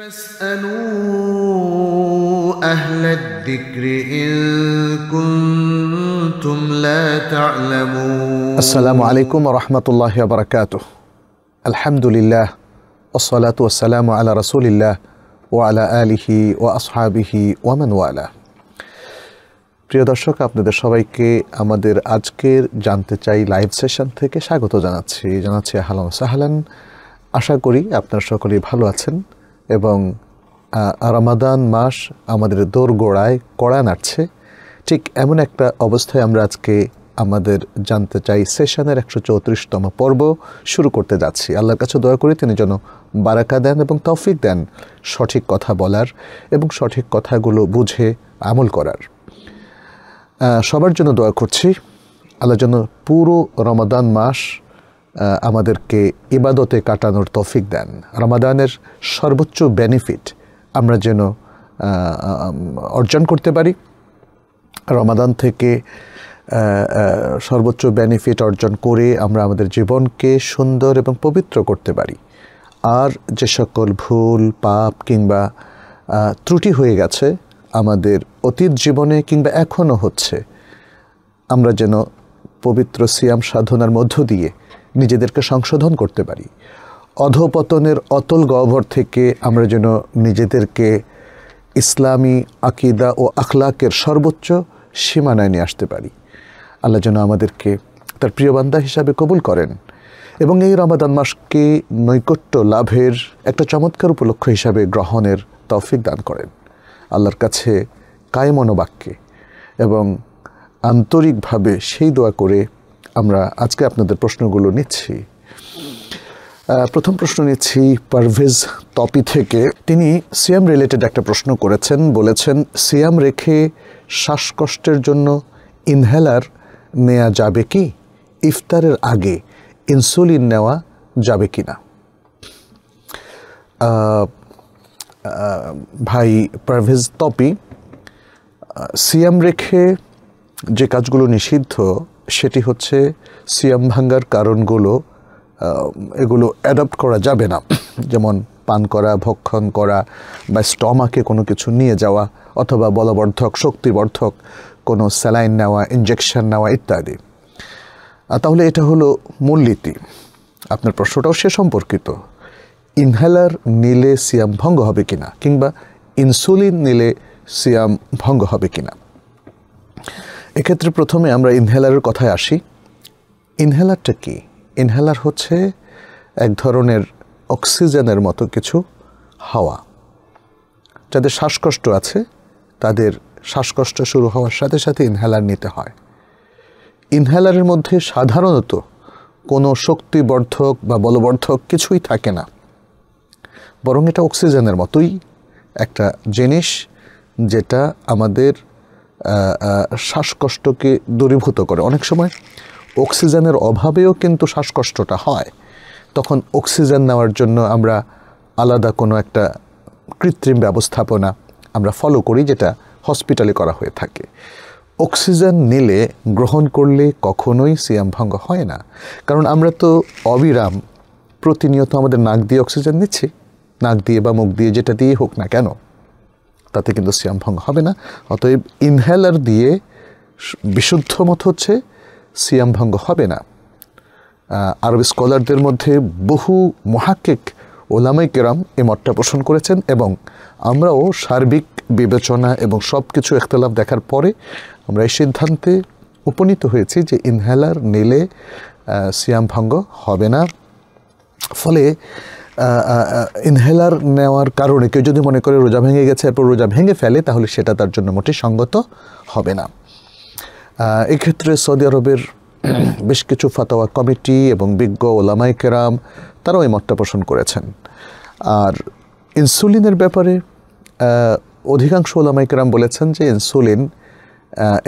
আসসালামু আলাইকুম রহমতুল্লাহ বরকাত আলহামদুলিল্লাহ ওসলাত ওসালাম আল্লাহ রসুলিল্লাহ ও আলা আলিহি ও আসহাবিহি ওয়ামেনওয়ালা প্রিয় দর্শক আপনাদের সবাইকে আমাদের আজকের জানতে চাই লাইভ সেশন থেকে স্বাগত জানাচ্ছি জানাচ্ছি হালন সাহালান আশা করি আপনার সকলেই ভালো আছেন এবং রমাদান মাস আমাদের দোরগোড়ায় কড়া নাড়ছে ঠিক এমন একটা অবস্থায় আমরা আজকে আমাদের জানতে চাই সেশনের একশো চৌত্রিশতম পর্ব শুরু করতে যাচ্ছি আল্লাহর কাছে দয়া করে তিনি যেন বারাকা দেন এবং তৌফিক দেন সঠিক কথা বলার এবং সঠিক কথাগুলো বুঝে আমল করার সবার জন্য দয়া করছি আল্লাহ যেন পুরো রমাদান মাস আমাদেরকে ইবাদতে কাটানোর তফিক দেন রমাদানের সর্বোচ্চ বেনিফিট আমরা যেন অর্জন করতে পারি রমাদান থেকে সর্বোচ্চ বেনিফিট অর্জন করে আমরা আমাদের জীবনকে সুন্দর এবং পবিত্র করতে পারি আর যে সকল ভুল পাপ কিংবা ত্রুটি হয়ে গেছে আমাদের অতীত জীবনে কিংবা এখনও হচ্ছে আমরা যেন পবিত্র সিয়াম সাধনার মধ্য দিয়ে নিজেদেরকে সংশোধন করতে পারি অধপতনের অতল গহ্বর থেকে আমরা যেন নিজেদেরকে ইসলামী আকিদা ও আখলাকের সর্বোচ্চ সীমানায় নিয়ে আসতে পারি আল্লাহ যেন আমাদেরকে তার প্রিয় বান্দা হিসাবে কবুল করেন এবং এই রমাদান মাসকে নৈকট্য লাভের একটা চমৎকার উপলক্ষ হিসাবে গ্রহণের তৌফিক দান করেন আল্লাহর কাছে কায় মনোবাক্যে এবং আন্তরিকভাবে সেই দোয়া করে আমরা আজকে আপনাদের প্রশ্নগুলো নিচ্ছি প্রথম প্রশ্ন নিচ্ছি পারভেজ তপি থেকে তিনি সিয়াম রিলেটেড একটা প্রশ্ন করেছেন বলেছেন সিয়াম রেখে শ্বাসকষ্টের জন্য ইনহেলার নেওয়া যাবে কি ইফতারের আগে ইনসুলিন নেওয়া যাবে কি না ভাই পারভেজ তপি সিয়াম রেখে যে কাজগুলো নিষিদ্ধ সেটি হচ্ছে সিয়াম ভাঙ্গার কারণগুলো এগুলো অ্যাডাপ্ট করা যাবে না যেমন পান করা ভক্ষণ করা বা স্টমাকে কোনো কিছু নিয়ে যাওয়া অথবা বলবর্ধক শক্তিবর্ধক কোনো স্যালাইন নেওয়া ইঞ্জেকশন নেওয়া ইত্যাদি তাহলে এটা হলো মূলনীতি আপনার প্রশ্নটাও সে সম্পর্কিত ইনহেলার নিলে সিয়াম ভঙ্গ হবে কিনা কিংবা ইনসুলিন নিলে সিয়াম ভঙ্গ হবে কিনা এক্ষেত্রে প্রথমে আমরা ইনহেলারের কথায় আসি ইনহেলারটা কি ইনহেলার হচ্ছে এক ধরনের অক্সিজেনের মতো কিছু হাওয়া যাদের শ্বাসকষ্ট আছে তাদের শ্বাসকষ্ট শুরু হওয়ার সাথে সাথে ইনহেলার নিতে হয় ইনহেলারের মধ্যে সাধারণত কোনো শক্তিবর্ধক বা বলবর্ধক কিছুই থাকে না বরং এটা অক্সিজেনের মতোই একটা জিনিস যেটা আমাদের শ্বাসকষ্টকে দূরীভূত করে অনেক সময় অক্সিজেনের অভাবেও কিন্তু শ্বাসকষ্টটা হয় তখন অক্সিজেন নেওয়ার জন্য আমরা আলাদা কোনো একটা কৃত্রিম ব্যবস্থাপনা আমরা ফলো করি যেটা হসপিটালে করা হয়ে থাকে অক্সিজেন নিলে গ্রহণ করলে কখনোই সিয়াম ভঙ্গ হয় না কারণ আমরা তো অবিরাম প্রতিনিয়ত আমাদের নাক দিয়ে অক্সিজেন নিচ্ছি নাক দিয়ে বা মুখ দিয়ে যেটা দিয়েই হোক না কেন তাতে কিন্তু সিয়াম ভঙ্গ হবে না অতএব ইনহেলার দিয়ে বিশুদ্ধ মত হচ্ছে সিয়াম ভঙ্গ হবে না আরবি স্কলারদের মধ্যে বহু মহাকেক ওলামাই কেরাম এ মতটা পোষণ করেছেন এবং আমরাও সার্বিক বিবেচনা এবং সব কিছু একতলাপ দেখার পরে আমরা এই সিদ্ধান্তে উপনীত হয়েছি যে ইনহেলার নিলে সিয়াম ভঙ্গ হবে না ফলে ইনহেলার নেওয়ার কারণে কেউ যদি মনে করে রোজা ভেঙে গেছে এরপর রোজা ভেঙে ফেলে তাহলে সেটা তার জন্য মোটে সঙ্গত হবে না এক্ষেত্রে সৌদি আরবের বেশ কিছু ফাতোয়া কমিটি এবং বিজ্ঞ ওলামাই কেরাম তারাও এই মতটা পোষণ করেছেন আর ইনসুলিনের ব্যাপারে অধিকাংশ ওলামাই কেরাম বলেছেন যে ইনসুলিন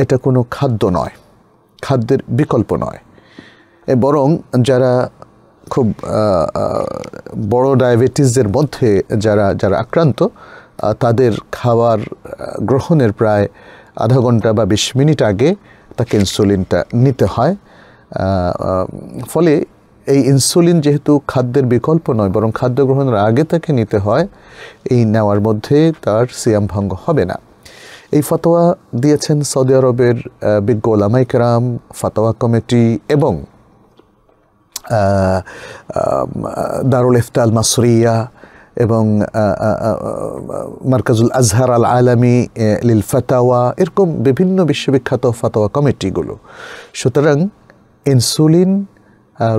এটা কোনো খাদ্য নয় খাদ্যের বিকল্প নয় বরং যারা খুব বড় ডায়াবেটিসদের মধ্যে যারা যারা আক্রান্ত তাদের খাবার গ্রহণের প্রায় আধা ঘন্টা বা বিশ মিনিট আগে তাকে ইনসুলিনটা নিতে হয় ফলে এই ইনসুলিন যেহেতু খাদ্যের বিকল্প নয় বরং খাদ্য গ্রহণের আগে তাকে নিতে হয় এই নেওয়ার মধ্যে তার সিয়াম ভঙ্গ হবে না এই ফতোয়া দিয়েছেন সৌদি আরবের বিজ্ঞ ওলামাইকরাম ফতোয়া কমিটি এবং দারুল ইফতা আল মাসরিয়া এবং মার্কাজুল আজহার আল আলামী লিল ফাতাওয়া এরকম বিভিন্ন বিশ্ববিখ্যাত ফাতোয়া কমিটিগুলো সুতরাং ইনসুলিন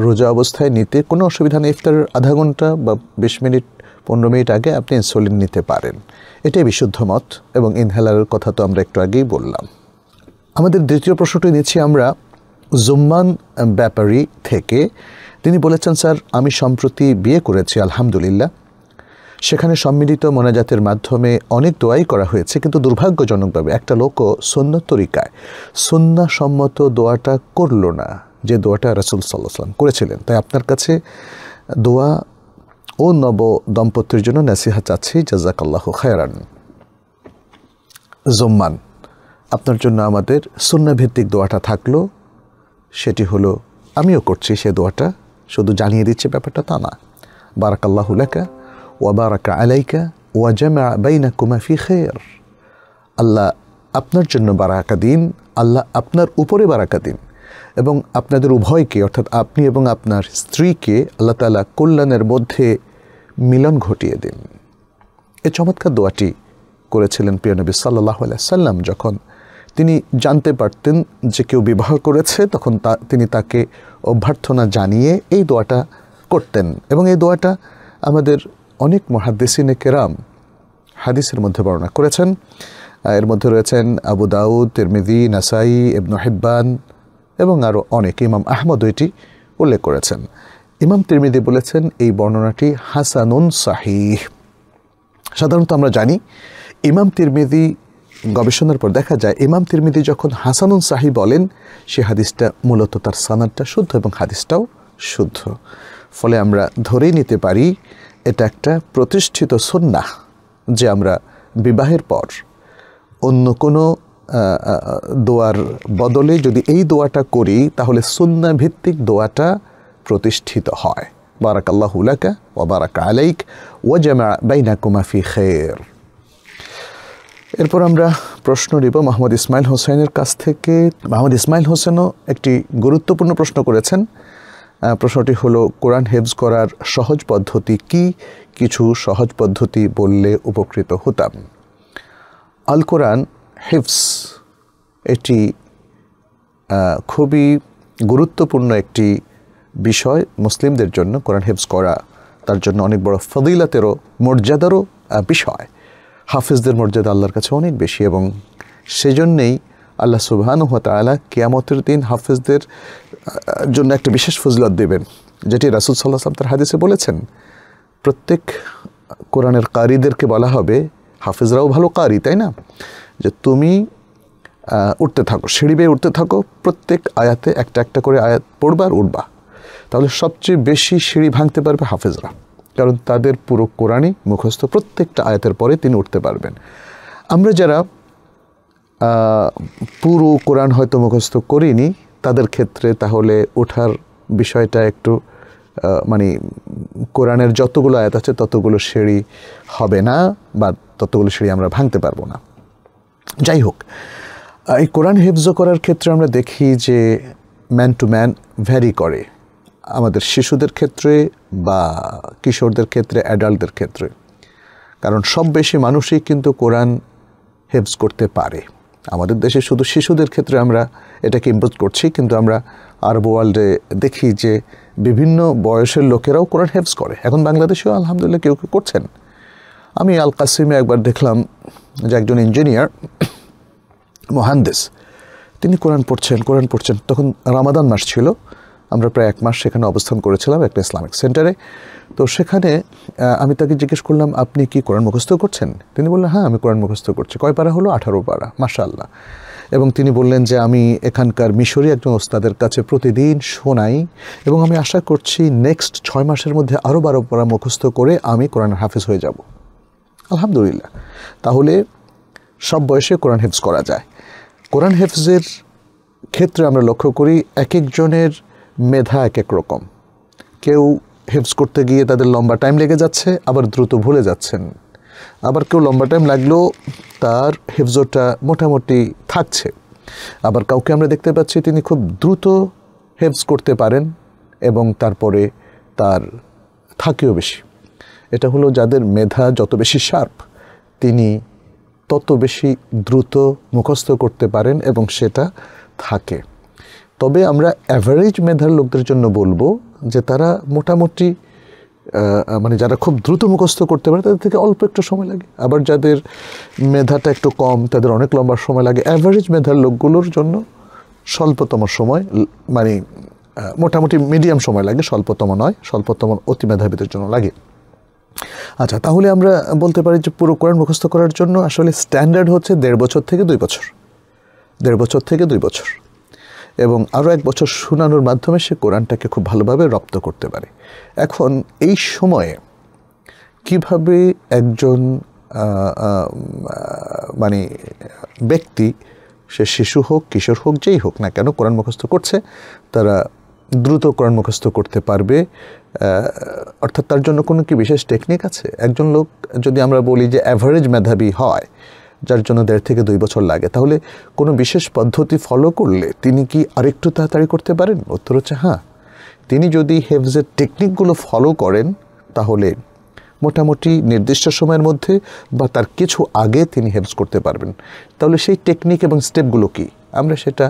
রোজা অবস্থায় নিতে কোনো অসুবিধা নেই ইফতারের আধা ঘন্টা বা বিশ মিনিট পনেরো মিনিট আগে আপনি ইনসুলিন নিতে পারেন এটাই বিশুদ্ধ মত এবং ইনহেলারের কথা তো আমরা একটু আগেই বললাম আমাদের দ্বিতীয় প্রশ্নটি নিচ্ছি আমরা জুম্মান ব্যাপারি থেকে তিনি বলেছেন স্যার আমি সম্প্রতি বিয়ে করেছি আলহামদুলিল্লাহ সেখানে সম্মিলিত মোনাজাতের মাধ্যমে অনেক দোয়াই করা হয়েছে কিন্তু দুর্ভাগ্যজনকভাবে একটা লোকও সন্ন্য তরিকায় সন্ন্যাসম্মত দোয়াটা করল না যে দোয়াটা রাসুল সাল্লাহ করেছিলেন তাই আপনার কাছে দোয়া ও নব দম্পতির জন্য নাসিহা চাচ্ছি জাজাকাল্লাহ খায়রান জুম্মান আপনার জন্য আমাদের সুন্নাভিত্তিক দোয়াটা থাকলো সেটি হলো আমিও করছি সে দোয়াটা শুধু জানিয়ে দিচ্ছে ব্যাপারটা তা না বারাক আল্লাহ লেখা ওয়া বারাক আলাইকা ওয়া জামা বাইনা কুমাফি খের আল্লাহ আপনার জন্য বারাকা দিন আল্লাহ আপনার উপরে বারাকা দিন এবং আপনাদের উভয়কে অর্থাৎ আপনি এবং আপনার স্ত্রীকে আল্লাহ তালা কল্যাণের মধ্যে মিলন ঘটিয়ে দিন এ চমৎকার দোয়াটি করেছিলেন প্রিয় নবী সাল্লাহ সাল্লাম যখন তিনি জানতে পারতেন যে কেউ বিবাহ করেছে তখন তা তিনি তাকে অভ্যর্থনা জানিয়ে এই দোয়াটা করতেন এবং এই দোয়াটা আমাদের অনেক মহাদ্দেসিনে কেরাম হাদিসের মধ্যে বর্ণনা করেছেন এর মধ্যে রয়েছেন আবু দাউদ তিরমিদি নাসাই ইবনু হেব্বান এবং আরও অনেক ইমাম আহমদ ওইটি উল্লেখ করেছেন ইমাম তিরমিদি বলেছেন এই বর্ণনাটি হাসানুন সাহি সাধারণত আমরা জানি ইমাম তিরমিদি গবেষণার পর দেখা যায় ইমাম তিরমিদি যখন হাসানুন সাহি বলেন সে হাদিসটা মূলত তার সানাদটা শুদ্ধ এবং হাদিসটাও শুদ্ধ ফলে আমরা ধরেই নিতে পারি এটা একটা প্রতিষ্ঠিত সন্না যে আমরা বিবাহের পর অন্য কোনো দোয়ার বদলে যদি এই দোয়াটা করি তাহলে সুন্না ভিত্তিক দোয়াটা প্রতিষ্ঠিত হয় বারাক আল্লাহ উলাকা ও বারাক আলাইক ও জামা বাইনা কুমাফি খের এরপর আমরা প্রশ্ন নিব মোহাম্মদ ইসমাইল হোসেনের কাছ থেকে মোহাম্মদ ইসমাইল হোসেনও একটি গুরুত্বপূর্ণ প্রশ্ন করেছেন প্রশ্নটি হলো কোরআন হেফজ করার সহজ পদ্ধতি কি কিছু সহজ পদ্ধতি বললে উপকৃত হতাম আল কোরআন হেফস এটি খুবই গুরুত্বপূর্ণ একটি বিষয় মুসলিমদের জন্য কোরআন হেফজ করা তার জন্য অনেক বড় ফদিলাতেরও মর্যাদারও বিষয় হাফেজদের মর্যাদা আল্লাহর কাছে অনেক বেশি এবং সেজন্যেই আল্লাহ সুবাহানু হতালা কেয়ামতের দিন হাফেজদের জন্য একটা বিশেষ ফজলত দেবেন যেটি রাসুল সাল্লাহ তার হাদিসে বলেছেন প্রত্যেক কোরআনের কারিদেরকে বলা হবে হাফেজরাও ভালো কারি তাই না যে তুমি উঠতে থাকো সিঁড়ি বেয়ে উঠতে থাকো প্রত্যেক আয়াতে একটা একটা করে আয়াত পড়বার উঠবা তাহলে সবচেয়ে বেশি সিঁড়ি ভাঙতে পারবে হাফেজরা কারণ তাদের পুরো কোরআনই মুখস্থ প্রত্যেকটা আয়াতের পরে তিনি উঠতে পারবেন আমরা যারা পুরো কোরআন হয়তো মুখস্থ করিনি তাদের ক্ষেত্রে তাহলে ওঠার বিষয়টা একটু মানে কোরআনের যতগুলো আয়াত আছে ততগুলো সিঁড়ি হবে না বা ততগুলো সিঁড়ি আমরা ভাঙতে পারবো না যাই হোক এই কোরআন হেফজ করার ক্ষেত্রে আমরা দেখি যে ম্যান টু ম্যান ভ্যারি করে আমাদের শিশুদের ক্ষেত্রে বা কিশোরদের ক্ষেত্রে অ্যাডাল্টদের ক্ষেত্রে কারণ সব বেশি মানুষই কিন্তু কোরআন হেফজ করতে পারে আমাদের দেশে শুধু শিশুদের ক্ষেত্রে আমরা এটাকে ইম্প্রুভ করছি কিন্তু আমরা আরব ওয়ার্ল্ডে দেখি যে বিভিন্ন বয়সের লোকেরাও কোরআন হেফজ করে এখন বাংলাদেশেও আলহামদুলিল্লাহ কেউ কেউ করছেন আমি আল কাসিমে একবার দেখলাম যে একজন ইঞ্জিনিয়ার মহান্দেস তিনি কোরআন পড়ছেন কোরআন পড়ছেন তখন রামাদান মাস ছিল আমরা প্রায় এক মাস সেখানে অবস্থান করেছিলাম একটা ইসলামিক সেন্টারে তো সেখানে আমি তাকে জিজ্ঞেস করলাম আপনি কি কোরআন মুখস্থ করছেন তিনি বললেন হ্যাঁ আমি কোরআন মুখস্থ করছি কয় পারা হলো আঠারো পারা মাশাল্লাহ এবং তিনি বললেন যে আমি এখানকার মিশরি একজন ওস্তাদের কাছে প্রতিদিন শোনাই এবং আমি আশা করছি নেক্সট ছয় মাসের মধ্যে আরও বারো পারা মুখস্থ করে আমি কোরআন হাফিজ হয়ে যাব আলহামদুলিল্লাহ তাহলে সব বয়সে কোরআন হেফজ করা যায় কোরআন হেফজের ক্ষেত্রে আমরা লক্ষ্য করি এক একজনের মেধা এক এক রকম কেউ হেভস করতে গিয়ে তাদের লম্বা টাইম লেগে যাচ্ছে আবার দ্রুত ভুলে যাচ্ছেন আবার কেউ লম্বা টাইম লাগলেও তার হেফজোটা মোটামুটি থাকছে আবার কাউকে আমরা দেখতে পাচ্ছি তিনি খুব দ্রুত হেভস করতে পারেন এবং তারপরে তার থাকেও বেশি এটা হলো যাদের মেধা যত বেশি শার্প তিনি তত বেশি দ্রুত মুখস্থ করতে পারেন এবং সেটা থাকে তবে আমরা অ্যাভারেজ মেধার লোকদের জন্য বলবো যে তারা মোটামুটি মানে যারা খুব দ্রুত মুখস্থ করতে পারে তাদের থেকে অল্প একটু সময় লাগে আবার যাদের মেধাটা একটু কম তাদের অনেক লম্বা সময় লাগে অ্যাভারেজ মেধার লোকগুলোর জন্য স্বল্পতম সময় মানে মোটামুটি মিডিয়াম সময় লাগে স্বল্পতম নয় স্বল্পতম অতি মেধাবীদের জন্য লাগে আচ্ছা তাহলে আমরা বলতে পারি যে পুরো কোরআন মুখস্থ করার জন্য আসলে স্ট্যান্ডার্ড হচ্ছে দেড় বছর থেকে দুই বছর দেড় বছর থেকে দুই বছর এবং আরও এক বছর শোনানোর মাধ্যমে সে কোরআনটাকে খুব ভালোভাবে রপ্ত করতে পারে এখন এই সময়ে কিভাবে একজন মানে ব্যক্তি সে শিশু হোক কিশোর হোক যেই হোক না কেন কোরআন মুখস্থ করছে তারা দ্রুত কোরআন মুখস্থ করতে পারবে অর্থাৎ তার জন্য কোনো কি বিশেষ টেকনিক আছে একজন লোক যদি আমরা বলি যে অ্যাভারেজ মেধাবী হয় যার জন্য দেড় থেকে দুই বছর লাগে তাহলে কোনো বিশেষ পদ্ধতি ফলো করলে তিনি কি আরেকটু তাড়াতাড়ি করতে পারেন উত্তর হচ্ছে হ্যাঁ তিনি যদি হেফজের টেকনিকগুলো ফলো করেন তাহলে মোটামুটি নির্দিষ্ট সময়ের মধ্যে বা তার কিছু আগে তিনি হেফজ করতে পারবেন তাহলে সেই টেকনিক এবং স্টেপগুলো কি আমরা সেটা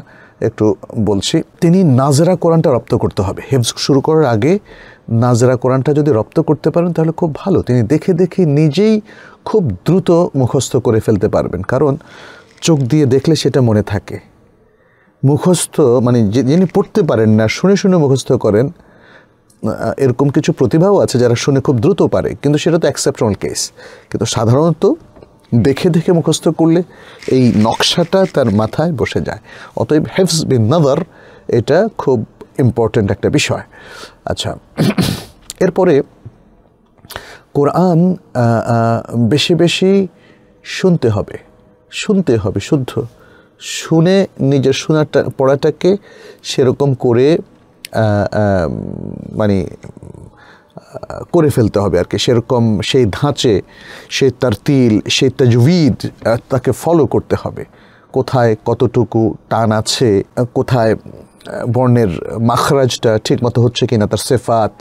একটু বলছি তিনি নাজরা কোরআনটা রপ্ত করতে হবে হেফজ শুরু করার আগে নাজরা কোরআনটা যদি রপ্ত করতে পারেন তাহলে খুব ভালো তিনি দেখে দেখে নিজেই খুব দ্রুত মুখস্থ করে ফেলতে পারবেন কারণ চোখ দিয়ে দেখলে সেটা মনে থাকে মুখস্থ মানে যিনি পড়তে পারেন না শুনে শুনে মুখস্থ করেন এরকম কিছু প্রতিভাও আছে যারা শুনে খুব দ্রুত পারে কিন্তু সেটা তো অ্যাকসেপটেবল কেস কিন্তু সাধারণত দেখে দেখে মুখস্থ করলে এই নকশাটা তার মাথায় বসে যায় অতএব হেফস বিন নাদার এটা খুব ইম্পর্ট্যান্ট একটা বিষয় আচ্ছা এরপরে কোরআন বেশি বেশি শুনতে হবে শুনতে হবে শুদ্ধ শুনে নিজের শোনাটা পড়াটাকে সেরকম করে মানে করে ফেলতে হবে আর কি সেরকম সেই ধাঁচে সেই তার তিল সেই তাজবিদ তাকে ফলো করতে হবে কোথায় কতটুকু টান আছে কোথায় বর্ণের মাখরাজটা ঠিকমতো হচ্ছে কিনা তার সেফাত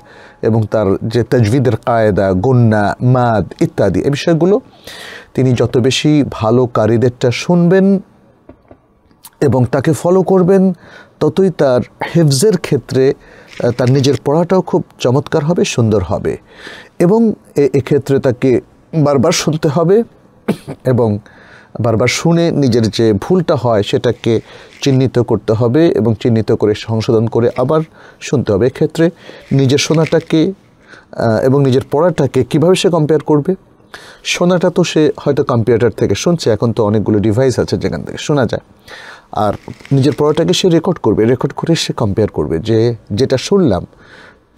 এবং তার যে তাজবিদের কায়দা গন্যা মাদ ইত্যাদি এ বিষয়গুলো তিনি যত বেশি ভালো কারিদেরটা শুনবেন এবং তাকে ফলো করবেন ততই তার হেফজের ক্ষেত্রে তার নিজের পড়াটাও খুব চমৎকার হবে সুন্দর হবে এবং এক্ষেত্রে তাকে বারবার শুনতে হবে এবং বারবার শুনে নিজের যে ভুলটা হয় সেটাকে চিহ্নিত করতে হবে এবং চিহ্নিত করে সংশোধন করে আবার শুনতে হবে এক্ষেত্রে নিজের শোনাটাকে এবং নিজের পড়াটাকে কিভাবে সে কম্পেয়ার করবে শোনাটা তো সে হয়তো কম্পিউটার থেকে শুনছে এখন তো অনেকগুলো ডিভাইস আছে যেখান থেকে শোনা যায় আর নিজের পড়াটাকে সে রেকর্ড করবে রেকর্ড করে সে কম্পেয়ার করবে যে যেটা শুনলাম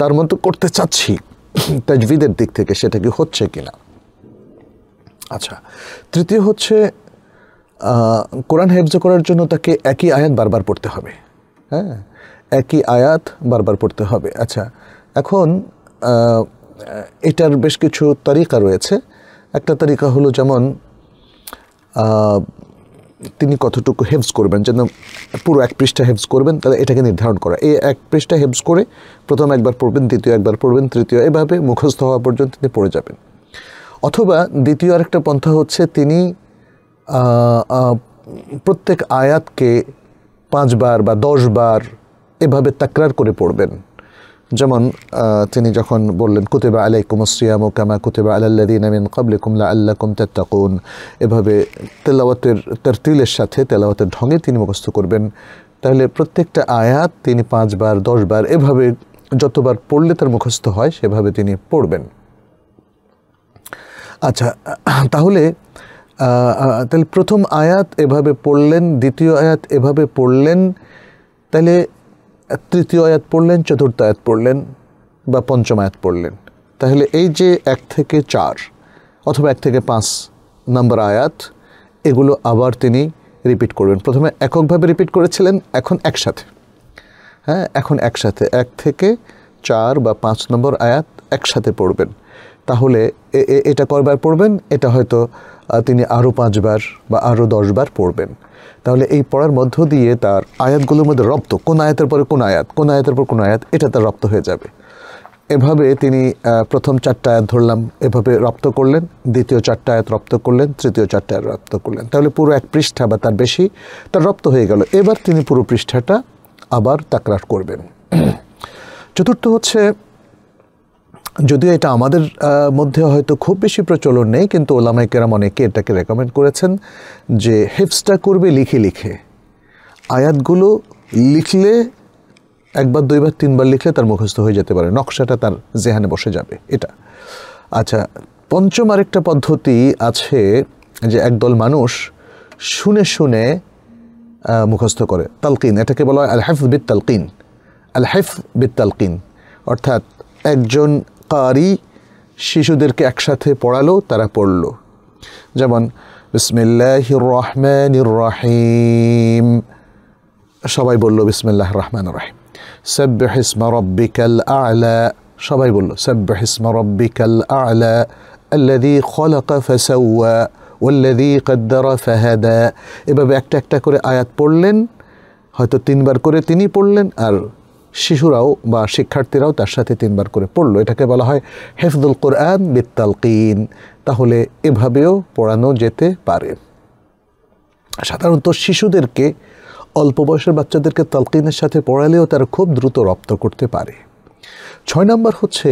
তার মতো করতে চাচ্ছি তাজবিদের দিক থেকে সেটা কি হচ্ছে কি না আচ্ছা তৃতীয় হচ্ছে কোরআন হেফজ করার জন্য তাকে একই আয়াত বারবার পড়তে হবে হ্যাঁ একই আয়াত বারবার পড়তে হবে আচ্ছা এখন এটার বেশ কিছু তারিকা রয়েছে একটা তারিকা হলো যেমন তিনি কতটুকু হেভস করবেন যেন পুরো এক পৃষ্ঠা হেভস করবেন তাহলে এটাকে নির্ধারণ করা এই এক পৃষ্ঠা হেভস করে প্রথম একবার পড়বেন দ্বিতীয় একবার পড়বেন তৃতীয় এভাবে মুখস্থ হওয়া পর্যন্ত তিনি পড়ে যাবেন অথবা দ্বিতীয় আরেকটা পন্থা হচ্ছে তিনি প্রত্যেক আয়াতকে পাঁচবার বা দশবার এভাবে তাকরার করে পড়বেন যেমন তিনি যখন বললেন কুতেবা আলাইকুম সিয়াম কামা কুতেবা আলাল্লাদিন আমিন আল্লাহ কুম তেত্তাকুন এভাবে তেলাওয়াতের তিলের সাথে তেলাওয়াতের ঢঙে তিনি মুখস্থ করবেন তাহলে প্রত্যেকটা আয়াত তিনি পাঁচবার দশবার এভাবে যতবার পড়লে তার মুখস্থ হয় সেভাবে তিনি পড়বেন আচ্ছা তাহলে তাহলে প্রথম আয়াত এভাবে পড়লেন দ্বিতীয় আয়াত এভাবে পড়লেন তাহলে তৃতীয় আয়াত পড়লেন চতুর্থ আয়াত পড়লেন বা পঞ্চম আয়াত পড়লেন তাহলে এই যে এক থেকে চার অথবা এক থেকে পাঁচ নম্বর আয়াত এগুলো আবার তিনি রিপিট করবেন প্রথমে এককভাবে রিপিট করেছিলেন এখন একসাথে হ্যাঁ এখন একসাথে এক থেকে চার বা পাঁচ নম্বর আয়াত একসাথে পড়বেন তাহলে এটা কয়বার পড়বেন এটা হয়তো তিনি আরও পাঁচবার বা আরও দশবার পড়বেন তাহলে এই পড়ার মধ্য দিয়ে তার আয়াতগুলোর মধ্যে রপ্ত কোন আয়াতের পরে কোন আয়াত কোন আয়াতের পর কোন আয়াত এটা তার রপ্ত হয়ে যাবে এভাবে তিনি প্রথম চারটা আয়াত ধরলাম এভাবে রপ্ত করলেন দ্বিতীয় চারটা আয়াত রপ্ত করলেন তৃতীয় চারটা আয়াত রপ্ত করলেন তাহলে পুরো এক পৃষ্ঠা বা তার বেশি তার রপ্ত হয়ে গেল এবার তিনি পুরো পৃষ্ঠাটা আবার তাকরার করবেন চতুর্থ হচ্ছে যদিও এটা আমাদের মধ্যে হয়তো খুব বেশি প্রচলন নেই কিন্তু ওলামাই কেরাম অনেকে এটাকে রেকমেন্ড করেছেন যে হেফসটা করবে লিখে লিখে আয়াতগুলো লিখলে একবার দুইবার তিনবার লিখলে তার মুখস্থ হয়ে যেতে পারে নকশাটা তার জেহানে বসে যাবে এটা আচ্ছা পঞ্চম আরেকটা পদ্ধতি আছে যে একদল মানুষ শুনে শুনে মুখস্থ করে তালকিন এটাকে বলা হয় আল হেফ বিত তালকিন আল হেফ বিত তালকিন অর্থাৎ একজন কারি শিশুদেরকে একসাথে পড়ালো তারা পড়ল যেমন বিসমিল্লাহ রহমান রাহিম সবাই বলল বিসমিল্লাহ রহমান রাহিম সব্য হিসমা রব্বিকাল আলা সবাই বলল সব্য হিসমা রব্বিকাল আলা আল্লাদি খলক ফসৌয়া ওল্লাদি কদ্দরা ফাহাদা এভাবে একটা একটা করে আয়াত পড়লেন হয়তো তিনবার করে তিনি পড়লেন আর শিশুরাও বা শিক্ষার্থীরাও তার সাথে তিনবার করে পড়লো এটাকে বলা হয় হেফদুল কোরআন বিত্তালকিন তাহলে এভাবেও পড়ানো যেতে পারে সাধারণত শিশুদেরকে অল্প বয়সের বাচ্চাদেরকে তালকিনের সাথে পড়ালেও তারা খুব দ্রুত রপ্ত করতে পারে ছয় নম্বর হচ্ছে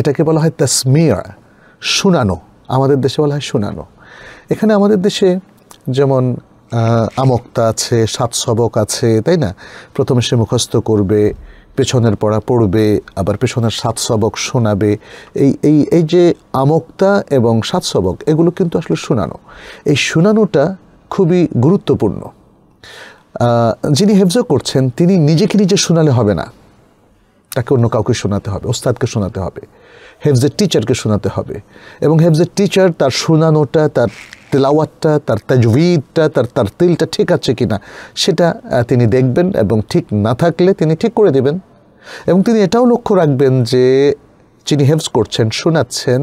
এটাকে বলা হয় তাসমিয়া শুনানো আমাদের দেশে বলা হয় শুনানো এখানে আমাদের দেশে যেমন আমক্তা আছে সাত সবক আছে তাই না প্রথমে সে মুখস্থ করবে পেছনের পড়া পড়বে আবার পেছনের সাত সবক শোনাবে এই এই এই যে আমক্তা এবং সাত সবক এগুলো কিন্তু আসলে শোনানো এই শোনানোটা খুবই গুরুত্বপূর্ণ যিনি হেফজ করছেন তিনি নিজেকে নিজে শোনালে হবে না তাকে অন্য কাউকে শোনাতে হবে ওস্তাদকে শোনাতে হবে হেফজের টিচারকে শোনাতে হবে এবং হেফজের টিচার তার শোনানোটা তার তেলাওয়াতটা তার তাজবিদটা তার তার তিলটা ঠিক আছে কি না সেটা তিনি দেখবেন এবং ঠিক না থাকলে তিনি ঠিক করে দেবেন এবং তিনি এটাও লক্ষ্য রাখবেন যে যিনি হেফজ করছেন শোনাচ্ছেন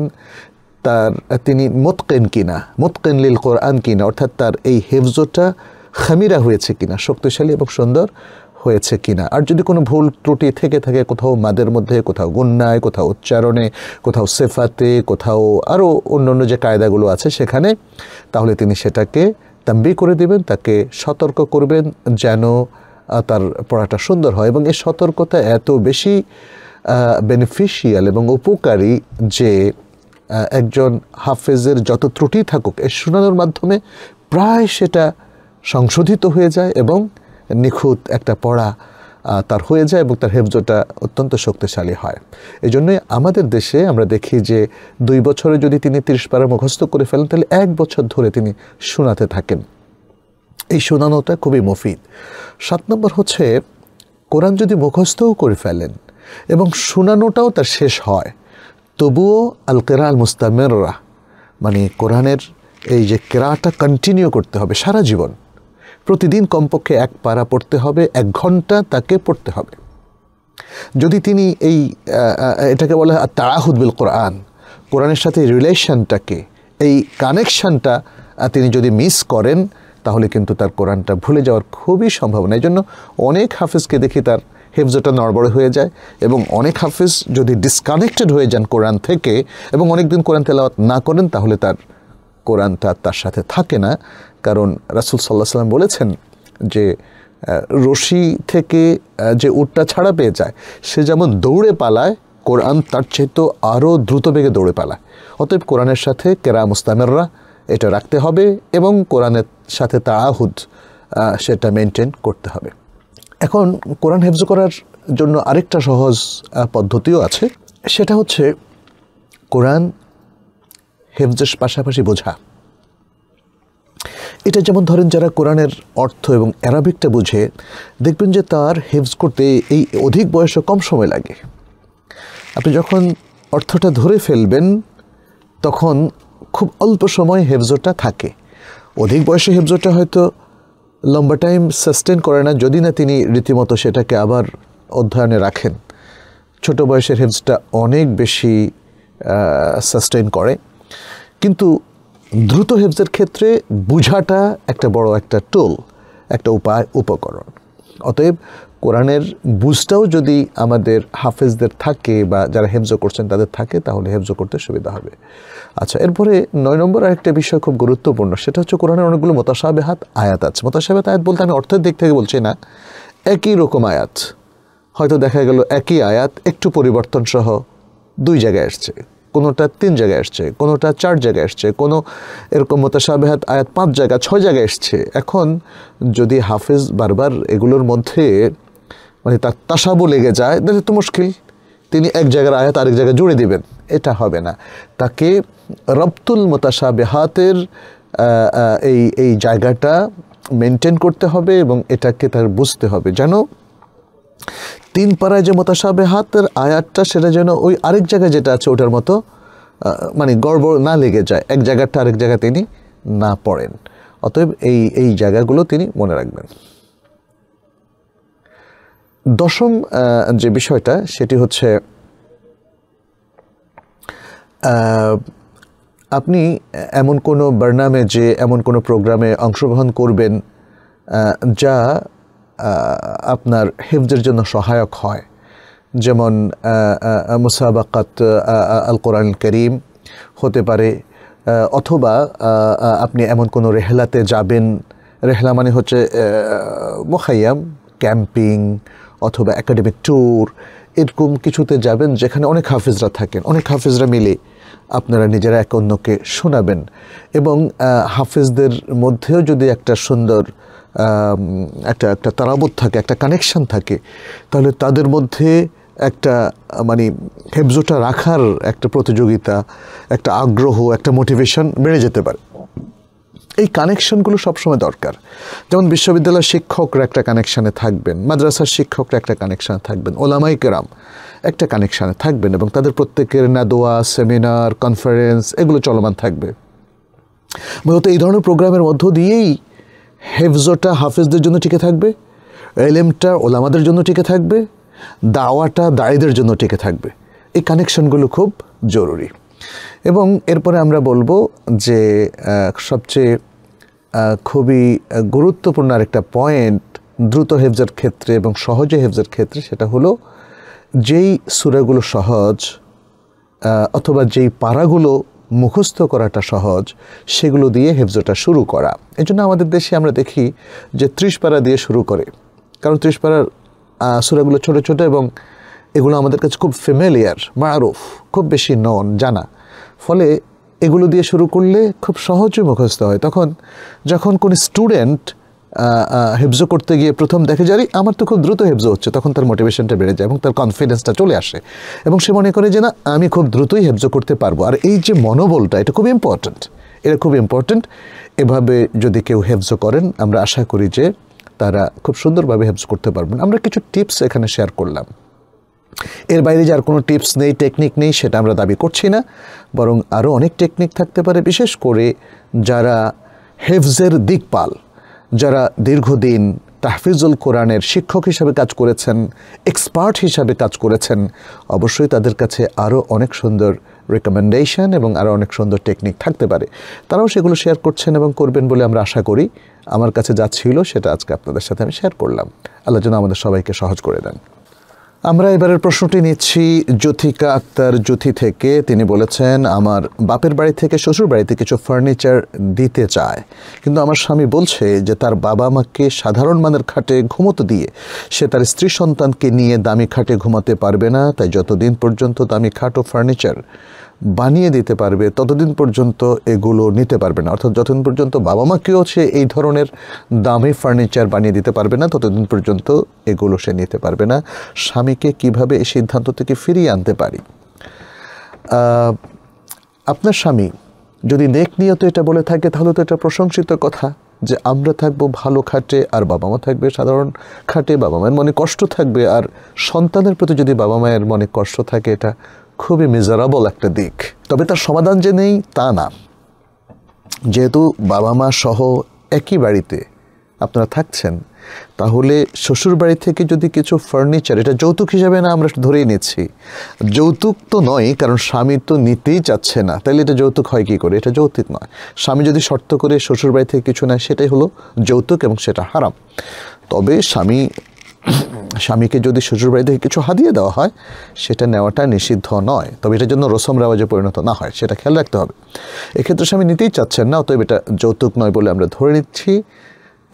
তার তিনি মোতকেন কিনা মোতকেন লিল কোরআন কিনা অর্থাৎ তার এই হেফজটা খামিরা হয়েছে কিনা শক্তিশালী এবং সুন্দর হয়েছে কিনা আর যদি কোনো ভুল ত্রুটি থেকে থাকে কোথাও মাদের মধ্যে কোথাও গুন্যায় কোথাও উচ্চারণে কোথাও সেফাতে কোথাও আরও অন্য অন্য যে কায়দাগুলো আছে সেখানে তাহলে তিনি সেটাকে তাম্বি করে দেবেন তাকে সতর্ক করবেন যেন তার পড়াটা সুন্দর হয় এবং এই সতর্কতা এত বেশি বেনিফিশিয়াল এবং উপকারী যে একজন হাফেজের যত ত্রুটি থাকুক এ শোনানোর মাধ্যমে প্রায় সেটা সংশোধিত হয়ে যায় এবং নিখুঁত একটা পড়া তার হয়ে যায় এবং তার হেফজটা অত্যন্ত শক্তিশালী হয় এই জন্যই আমাদের দেশে আমরা দেখি যে দুই বছরে যদি তিনি তিরিশ পারা মুখস্থ করে ফেলেন তাহলে এক বছর ধরে তিনি শোনাতে থাকেন এই শোনানোটা খুবই মফিদ সাত নম্বর হচ্ছে কোরআন যদি মুখস্থও করে ফেলেন এবং শোনানোটাও তার শেষ হয় তবুও আল কেরা আল মুস্তামেররা মানে কোরআনের এই যে কেরাটা কন্টিনিউ করতে হবে সারা জীবন প্রতিদিন কমপক্ষে এক পারা পড়তে হবে এক ঘন্টা তাকে পড়তে হবে যদি তিনি এই এটাকে বলে তারাহুদ্বিল কোরআন কোরআনের সাথে রিলেশনটাকে এই কানেকশানটা তিনি যদি মিস করেন তাহলে কিন্তু তার কোরআনটা ভুলে যাওয়ার খুবই সম্ভাবনা এই জন্য অনেক হাফিজকে দেখি তার হেফজোটা নড়বড় হয়ে যায় এবং অনেক হাফিজ যদি ডিসকানেক্টেড হয়ে যান কোরআন থেকে এবং অনেকদিন কোরআন তেলাওয়াত না করেন তাহলে তার কোরআনটা তার সাথে থাকে না কারণ রাসুল সাল্লাহ সাল্লাম বলেছেন যে রশি থেকে যে উটটা ছাড়া পেয়ে যায় সে যেমন দৌড়ে পালায় কোরআন তার চেয়ে আরও দ্রুত বেগে দৌড়ে পালায় অতএব কোরআনের সাথে কেরা মুস্তামেররা এটা রাখতে হবে এবং কোরআনের সাথে তাহুদ সেটা মেনটেন করতে হবে এখন কোরআন হেফজ করার জন্য আরেকটা সহজ পদ্ধতিও আছে সেটা হচ্ছে কোরআন হেফজের পাশাপাশি বোঝা এটা যেমন ধরেন যারা কোরআনের অর্থ এবং অ্যারাবিকটা বুঝে দেখবেন যে তার হেফজ করতে এই অধিক বয়সে কম সময় লাগে আপনি যখন অর্থটা ধরে ফেলবেন তখন খুব অল্প সময় হেফজটা থাকে অধিক বয়সে হেফজটা হয়তো লম্বা টাইম সাস্টেন করে না যদি না তিনি রীতিমতো সেটাকে আবার অধ্যয়নে রাখেন ছোট বয়সের হেফজটা অনেক বেশি সাস্টেন করে কিন্তু দ্রুত হেফজের ক্ষেত্রে বুঝাটা একটা বড় একটা টোল একটা উপায় উপকরণ অতএব কোরআনের বুঝটাও যদি আমাদের হাফেজদের থাকে বা যারা হেফজ করছেন তাদের থাকে তাহলে হেফজ করতে সুবিধা হবে আচ্ছা এরপরে নয় নম্বর আরেকটা বিষয় খুব গুরুত্বপূর্ণ সেটা হচ্ছে কোরআনের অনেকগুলো হাত আয়াত আছে মোতাসাবেহাত আয়াত বলতে আমি অর্থের দিক থেকে বলছি না একই রকম আয়াত হয়তো দেখা গেল একই আয়াত একটু পরিবর্তন সহ দুই জায়গায় আসছে কোনোটা তিন জায়গায় আসছে কোনোটা চার জায়গায় আসছে কোনো এরকম মোতাসাবেহাত আয়াত পাঁচ জায়গা ছয় জায়গায় এসছে এখন যদি হাফেজ বারবার এগুলোর মধ্যে মানে তার তাসাবু লেগে যায় তাহলে তো মুশকিল তিনি এক জায়গার আয়াত আরেক জায়গায় জুড়ে দিবেন এটা হবে না তাকে রপ্তুল মোতাসাবেহাতের এই এই জায়গাটা মেনটেন করতে হবে এবং এটাকে তার বুঝতে হবে যেন তিন পাড়ায় যে মোতাসাবে হাতের আয়াতটা সেটা যেন ওই আরেক জায়গায় যেটা আছে ওটার মতো মানে গর্ব না লেগে যায় এক জায়গাটা আরেক জায়গায় তিনি না পড়েন অতএব এই এই জায়গাগুলো তিনি মনে রাখবেন দশম যে বিষয়টা সেটি হচ্ছে আপনি এমন কোনো বার্নামে যে এমন কোনো প্রোগ্রামে অংশগ্রহণ করবেন যা আপনার হেফজের জন্য সহায়ক হয় যেমন মুসাবাকাত আল কোরআন করিম হতে পারে অথবা আপনি এমন কোনো রেহলাতে যাবেন রেহলা মানে হচ্ছে মুখাইয়াম ক্যাম্পিং অথবা একাডেমিক ট্যুর এরকম কিছুতে যাবেন যেখানে অনেক হাফিজরা থাকেন অনেক হাফিজরা মিলে আপনারা নিজেরা এক অন্যকে শোনাবেন এবং হাফিজদের মধ্যেও যদি একটা সুন্দর একটা একটা তারাবত থাকে একটা কানেকশান থাকে তাহলে তাদের মধ্যে একটা মানে হেফজোটা রাখার একটা প্রতিযোগিতা একটা আগ্রহ একটা মোটিভেশন বেড়ে যেতে পারে এই কানেকশনগুলো সবসময় দরকার যেমন বিশ্ববিদ্যালয়ের শিক্ষকরা একটা কানেকশানে থাকবেন মাদ্রাসার শিক্ষকরা একটা কানেকশানে থাকবেন ওলামাই কেরাম একটা কানেকশানে থাকবেন এবং তাদের প্রত্যেকের নাদোয়া সেমিনার কনফারেন্স এগুলো চলমান থাকবে মূলত এই ধরনের প্রোগ্রামের মধ্য দিয়েই হেফজটা হাফেজদের জন্য টিকে থাকবে এলেমটা ওলামাদের জন্য টিকে থাকবে দাওয়াটা দায়ীদের জন্য টিকে থাকবে এই কানেকশনগুলো খুব জরুরি এবং এরপরে আমরা বলবো যে সবচেয়ে খুবই গুরুত্বপূর্ণ আরেকটা পয়েন্ট দ্রুত হেফজার ক্ষেত্রে এবং সহজে হেফজের ক্ষেত্রে সেটা হলো যেই সুরাগুলো সহজ অথবা যেই পাড়াগুলো মুখস্থ করাটা সহজ সেগুলো দিয়ে হেফজটা শুরু করা জন্য আমাদের দেশে আমরা দেখি যে ত্রিশপাড়া দিয়ে শুরু করে কারণ ত্রিশপাড়ার সুরাগুলো ছোট ছোট এবং এগুলো আমাদের কাছে খুব ফেমিলিয়ার মারুফ খুব বেশি নন জানা ফলে এগুলো দিয়ে শুরু করলে খুব সহজে মুখস্থ হয় তখন যখন কোনো স্টুডেন্ট হেফজ করতে গিয়ে প্রথম দেখে যারি আমার তো খুব দ্রুত হেফজ হচ্ছে তখন তার মোটিভেশনটা বেড়ে যায় এবং তার কনফিডেন্সটা চলে আসে এবং সে মনে করে যে না আমি খুব দ্রুতই হেফজ করতে পারবো আর এই যে মনোবলটা এটা খুব ইম্পর্ট্যান্ট এটা খুব ইম্পর্ট্যান্ট এভাবে যদি কেউ হেফজ করেন আমরা আশা করি যে তারা খুব সুন্দরভাবে হেফজ করতে পারবেন আমরা কিছু টিপস এখানে শেয়ার করলাম এর বাইরে যার কোনো টিপস নেই টেকনিক নেই সেটা আমরা দাবি করছি না বরং আরও অনেক টেকনিক থাকতে পারে বিশেষ করে যারা হেফজের দিকপাল যারা দীর্ঘদিন তাহফিজুল কোরআনের শিক্ষক হিসাবে কাজ করেছেন এক্সপার্ট হিসাবে কাজ করেছেন অবশ্যই তাদের কাছে আরও অনেক সুন্দর রেকমেন্ডেশন এবং আরও অনেক সুন্দর টেকনিক থাকতে পারে তারাও সেগুলো শেয়ার করছেন এবং করবেন বলে আমরা আশা করি আমার কাছে যা ছিল সেটা আজকে আপনাদের সাথে আমি শেয়ার করলাম আল্লাহ যেন আমাদের সবাইকে সহজ করে দেন আমরা এবারের প্রশ্নটি নিচ্ছি জ্যোথিকা আক্তার জ্যোথি থেকে তিনি বলেছেন আমার বাপের বাড়ি থেকে শ্বশুর বাড়িতে কিছু ফার্নিচার দিতে চায় কিন্তু আমার স্বামী বলছে যে তার বাবা মাকে সাধারণ মানের খাটে ঘুমোতে দিয়ে সে তার স্ত্রী সন্তানকে নিয়ে দামি খাটে ঘুমাতে পারবে না তাই যতদিন পর্যন্ত দামি খাট ও ফার্নিচার বানিয়ে দিতে পারবে ততদিন পর্যন্ত এগুলো নিতে পারবে না অর্থাৎ যতদিন পর্যন্ত বাবা মা কেউ সে এই ধরনের দামি ফার্নিচার বানিয়ে দিতে পারবে না ততদিন পর্যন্ত এগুলো সে নিতে পারবে না স্বামীকে কিভাবে এই সিদ্ধান্ত থেকে ফিরিয়ে আনতে পারি আপনার স্বামী যদি নেক নিয়ত এটা বলে থাকে তাহলে তো এটা প্রশংসিত কথা যে আমরা থাকবো ভালো খাটে আর বাবা মা থাকবে সাধারণ খাটে বাবা মায়ের মনে কষ্ট থাকবে আর সন্তানের প্রতি যদি বাবা মায়ের মনে কষ্ট থাকে এটা খুবই মিজারাবল একটা দিক তবে তার সমাধান যে নেই তা না যেহেতু বাবা মা সহ একই বাড়িতে আপনারা থাকছেন তাহলে শ্বশুর বাড়ি থেকে যদি কিছু ফার্নিচার এটা যৌতুক হিসাবে না আমরা ধরেই নিচ্ছি যৌতুক তো নয় কারণ স্বামী তো নিতেই চাচ্ছে না তাহলে এটা যৌতুক হয় কী করে এটা যৌতুক নয় স্বামী যদি শর্ত করে শ্বশুর বাড়ি থেকে কিছু নেয় সেটাই হলো যৌতুক এবং সেটা হারাম তবে স্বামী স্বামীকে যদি শ্বশুরবাড়ি থেকে কিছু হাদিয়ে দেওয়া হয় সেটা নেওয়াটা নিষিদ্ধ নয় তবে এটার জন্য রসম রেওয়াজে পরিণত না হয় সেটা খেয়াল রাখতে হবে এক্ষেত্রে স্বামী নিতেই চাচ্ছেন না অতএব এটা যৌতুক নয় বলে আমরা ধরে নিচ্ছি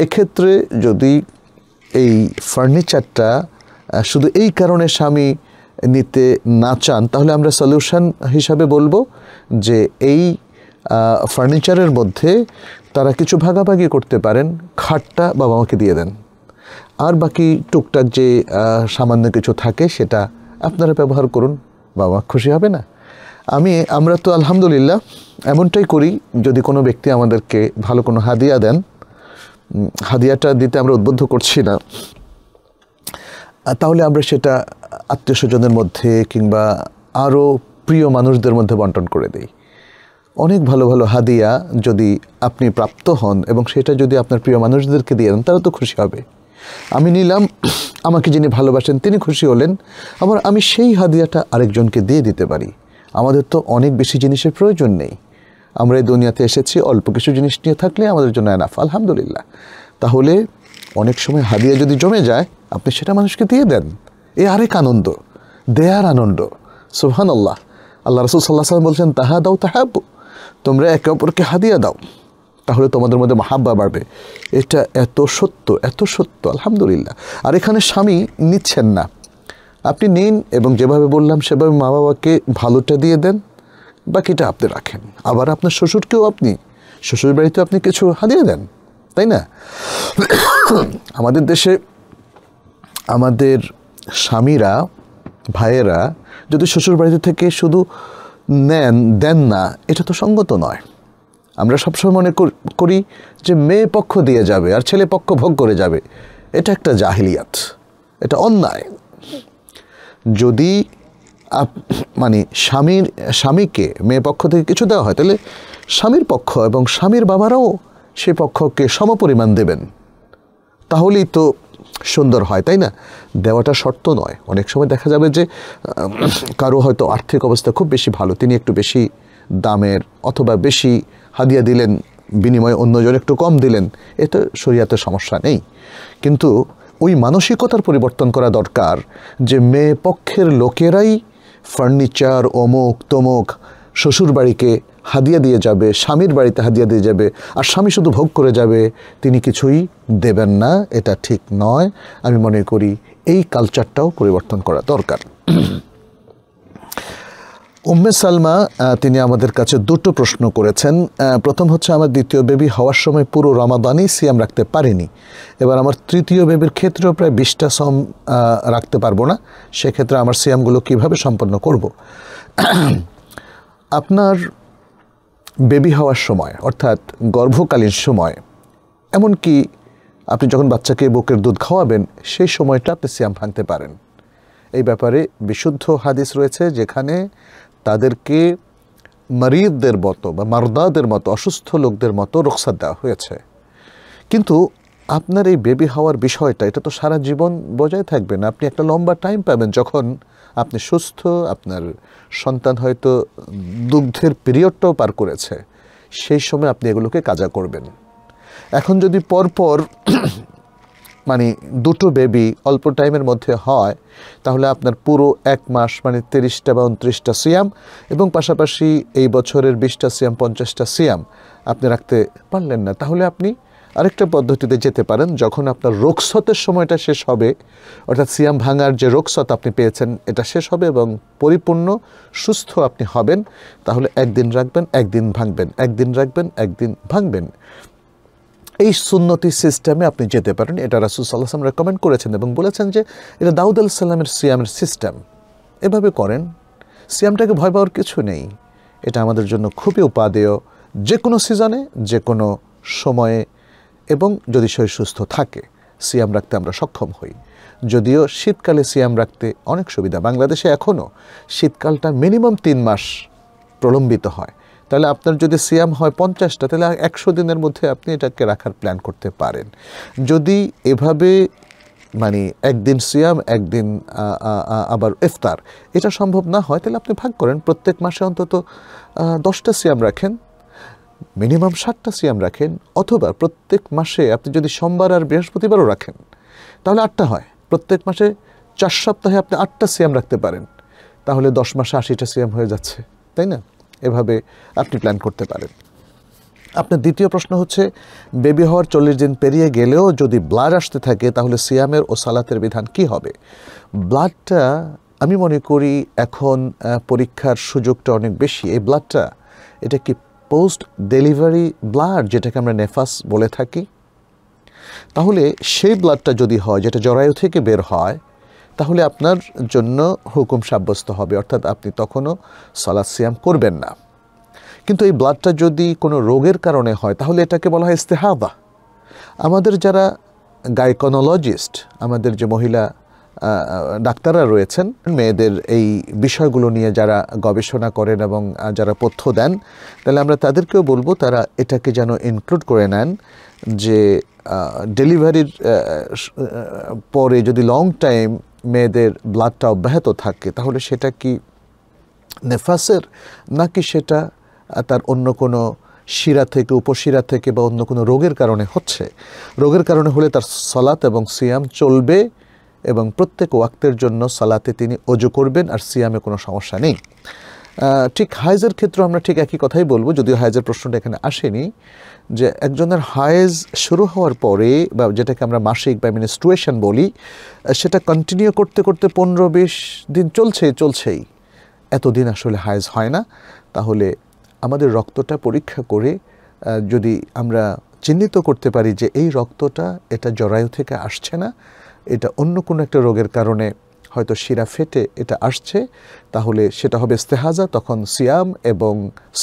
এক্ষেত্রে যদি এই ফার্নিচারটা শুধু এই কারণে স্বামী নিতে না চান তাহলে আমরা সলিউশন হিসাবে বলবো যে এই ফার্নিচারের মধ্যে তারা কিছু ভাগাভাগি করতে পারেন খাটটা বাবা মাকে দিয়ে দেন আর বাকি টুকটাক যে সামান্য কিছু থাকে সেটা আপনারা ব্যবহার করুন বাবা খুশি হবে না আমি আমরা তো আলহামদুলিল্লাহ এমনটাই করি যদি কোনো ব্যক্তি আমাদেরকে ভালো কোনো হাদিয়া দেন হাদিয়াটা দিতে আমরা উদ্বুদ্ধ করছি না তাহলে আমরা সেটা আত্মীয় স্বজনের মধ্যে কিংবা আরও প্রিয় মানুষদের মধ্যে বন্টন করে দিই অনেক ভালো ভালো হাদিয়া যদি আপনি প্রাপ্ত হন এবং সেটা যদি আপনার প্রিয় মানুষদেরকে দিয়ে দেন তারা তো খুশি হবে আমি নিলাম আমাকে যিনি ভালোবাসেন তিনি খুশি হলেন আবার আমি সেই হাদিয়াটা আরেকজনকে দিয়ে দিতে পারি আমাদের তো অনেক বেশি জিনিসের প্রয়োজন নেই আমরা এই দুনিয়াতে এসেছি অল্প কিছু জিনিস নিয়ে থাকলে আমাদের জন্য এনাফ আলহামদুলিল্লাহ তাহলে অনেক সময় হাদিয়া যদি জমে যায় আপনি সেটা মানুষকে দিয়ে দেন এ আরেক আনন্দ দেয়ার আনন্দ সোহান আল্লাহ আল্লাহ রসুল সাল্লাহ সাল্লাম বলছেন তাহা দাও তাহাব তোমরা একে অপরকে হাদিয়া দাও তাহলে তোমাদের মধ্যে মাহাব্বা বাড়বে এটা এত সত্য এত সত্য আলহামদুলিল্লাহ আর এখানে স্বামী নিচ্ছেন না আপনি নিন এবং যেভাবে বললাম সেভাবে মা বাবাকে ভালোটা দিয়ে দেন বাকিটা আপনি রাখেন আবার আপনার শ্বশুরকেও আপনি শ্বশুর বাড়িতে আপনি কিছু হারিয়ে দেন তাই না আমাদের দেশে আমাদের স্বামীরা ভাইয়েরা যদি শ্বশুর বাড়িতে থেকে শুধু নেন দেন না এটা তো সঙ্গত নয় আমরা সবসময় মনে করি যে মেয়ে পক্ষ দিয়ে যাবে আর ছেলে পক্ষ ভোগ করে যাবে এটা একটা জাহিলিয়াত এটা অন্যায় যদি মানে স্বামীর স্বামীকে মেয়ে পক্ষ থেকে কিছু দেওয়া হয় তাহলে স্বামীর পক্ষ এবং স্বামীর বাবারাও সে পক্ষকে সমপরিমাণ দেবেন তাহলেই তো সুন্দর হয় তাই না দেওয়াটা শর্ত নয় অনেক সময় দেখা যাবে যে কারো হয়তো আর্থিক অবস্থা খুব বেশি ভালো তিনি একটু বেশি দামের অথবা বেশি হাদিয়া দিলেন বিনিময়ে অন্যজন একটু কম দিলেন এটা শরিয়াতে সমস্যা নেই কিন্তু ওই মানসিকতার পরিবর্তন করা দরকার যে মেয়ে পক্ষের লোকেরাই ফার্নিচার অমুক তমুক শ্বশুর বাড়িকে হাদিয়া দিয়ে যাবে স্বামীর বাড়িতে হাদিয়া দিয়ে যাবে আর স্বামী শুধু ভোগ করে যাবে তিনি কিছুই দেবেন না এটা ঠিক নয় আমি মনে করি এই কালচারটাও পরিবর্তন করা দরকার উম্মে সালমা তিনি আমাদের কাছে দুটো প্রশ্ন করেছেন প্রথম হচ্ছে আমার দ্বিতীয় বেবি হওয়ার সময় পুরো রমাদানই সিয়াম রাখতে পারিনি এবার আমার তৃতীয় বেবির ক্ষেত্রেও প্রায় বিশটা সম রাখতে পারবো না সেক্ষেত্রে আমার সিয়ামগুলো কিভাবে সম্পন্ন করব। আপনার বেবি হওয়ার সময় অর্থাৎ গর্ভকালীন সময় এমনকি আপনি যখন বাচ্চাকে বুকের দুধ খাওয়াবেন সেই সময়টা আপনি সিয়াম ভাঙতে পারেন এই ব্যাপারে বিশুদ্ধ হাদিস রয়েছে যেখানে তাদেরকে মারিয়দের মতো বা মারদাদের মতো অসুস্থ লোকদের মতো রুখসাত দেওয়া হয়েছে কিন্তু আপনার এই বেবি হওয়ার বিষয়টা এটা তো সারা জীবন বজায় থাকবে না আপনি একটা লম্বা টাইম পাবেন যখন আপনি সুস্থ আপনার সন্তান হয়তো দুগ্ধের পিরিয়ডটাও পার করেছে সেই সময় আপনি এগুলোকে কাজা করবেন এখন যদি পরপর মানে দুটো বেবি অল্প টাইমের মধ্যে হয় তাহলে আপনার পুরো এক মাস মানে তিরিশটা বা উনত্রিশটা সিয়াম এবং পাশাপাশি এই বছরের বিশটা সিয়াম পঞ্চাশটা সিয়াম আপনি রাখতে পারলেন না তাহলে আপনি আরেকটা পদ্ধতিতে যেতে পারেন যখন আপনার রোগসতের সময়টা শেষ হবে অর্থাৎ সিয়াম ভাঙার যে রোগসত আপনি পেয়েছেন এটা শেষ হবে এবং পরিপূর্ণ সুস্থ আপনি হবেন তাহলে একদিন রাখবেন একদিন ভাঙবেন একদিন রাখবেন একদিন ভাঙবেন এই সুন্নতি সিস্টেমে আপনি যেতে পারেন এটা রাসুল সাল্লাহাম রেকমেন্ড করেছেন এবং বলেছেন যে এটা দাউদ আল সাল্লামের সিয়ামের সিস্টেম এভাবে করেন সিয়ামটাকে ভয় পাওয়ার কিছু নেই এটা আমাদের জন্য খুবই উপাদেয় যে কোনো সিজনে যে কোনো সময়ে এবং যদি শরীর সুস্থ থাকে সিয়াম রাখতে আমরা সক্ষম হই যদিও শীতকালে সিয়াম রাখতে অনেক সুবিধা বাংলাদেশে এখনও শীতকালটা মিনিমাম তিন মাস প্রলম্বিত হয় তাহলে আপনার যদি সিয়াম হয় পঞ্চাশটা তাহলে একশো দিনের মধ্যে আপনি এটাকে রাখার প্ল্যান করতে পারেন যদি এভাবে মানে একদিন সিয়াম একদিন আবার ইফতার এটা সম্ভব না হয় তাহলে আপনি ভাগ করেন প্রত্যেক মাসে অন্তত দশটা সিয়াম রাখেন মিনিমাম ষাটটা সিয়াম রাখেন অথবা প্রত্যেক মাসে আপনি যদি সোমবার আর বৃহস্পতিবারও রাখেন তাহলে আটটা হয় প্রত্যেক মাসে চার সপ্তাহে আপনি আটটা সিয়াম রাখতে পারেন তাহলে দশ মাসে আশিটা সিয়াম হয়ে যাচ্ছে তাই না এভাবে আপনি প্ল্যান করতে পারেন আপনার দ্বিতীয় প্রশ্ন হচ্ছে বেবি হওয়ার চল্লিশ দিন পেরিয়ে গেলেও যদি ব্লাড আসতে থাকে তাহলে সিয়ামের ও সালাতের বিধান কি হবে ব্লাডটা আমি মনে করি এখন পরীক্ষার সুযোগটা অনেক বেশি এই ব্লাডটা এটা কি পোস্ট ডেলিভারি ব্লাড যেটাকে আমরা নেফাস বলে থাকি তাহলে সেই ব্লাডটা যদি হয় যেটা জরায়ু থেকে বের হয় তাহলে আপনার জন্য হুকুম সাব্যস্ত হবে অর্থাৎ আপনি তখনও সলাসিয়াম করবেন না কিন্তু এই ব্লাডটা যদি কোনো রোগের কারণে হয় তাহলে এটাকে বলা হয় ইস্তেহাবা আমাদের যারা গাইকোনোলজিস্ট আমাদের যে মহিলা ডাক্তাররা রয়েছেন মেয়েদের এই বিষয়গুলো নিয়ে যারা গবেষণা করেন এবং যারা পথ্য দেন তাহলে আমরা তাদেরকেও বলবো তারা এটাকে যেন ইনক্লুড করে নেন যে ডেলিভারির পরে যদি লং টাইম মেয়েদের ব্লাডটা অব্যাহত থাকে তাহলে সেটা কি নেফাসের নাকি সেটা তার অন্য কোনো শিরা থেকে উপশিরা থেকে বা অন্য কোনো রোগের কারণে হচ্ছে রোগের কারণে হলে তার সলাত এবং সিয়াম চলবে এবং প্রত্যেক ওয়াক্তের জন্য সালাতে তিনি অজু করবেন আর সিয়ামে কোনো সমস্যা নেই ঠিক হায়েজের ক্ষেত্রে আমরা ঠিক একই কথাই বলবো যদিও হায়েজের প্রশ্নটা এখানে আসেনি যে একজনের হায়েজ শুরু হওয়ার পরে বা যেটাকে আমরা মাসিক বা মিনিস্ট্রুয়েশন বলি সেটা কন্টিনিউ করতে করতে পনেরো বিশ দিন চলছে চলছেই এতদিন আসলে হায়েজ হয় না তাহলে আমাদের রক্তটা পরীক্ষা করে যদি আমরা চিহ্নিত করতে পারি যে এই রক্তটা এটা জরায়ু থেকে আসছে না এটা অন্য কোনো একটা রোগের কারণে হয়তো শিরা ফেটে এটা আসছে তাহলে সেটা হবে ইস্তেহাজা তখন সিয়াম এবং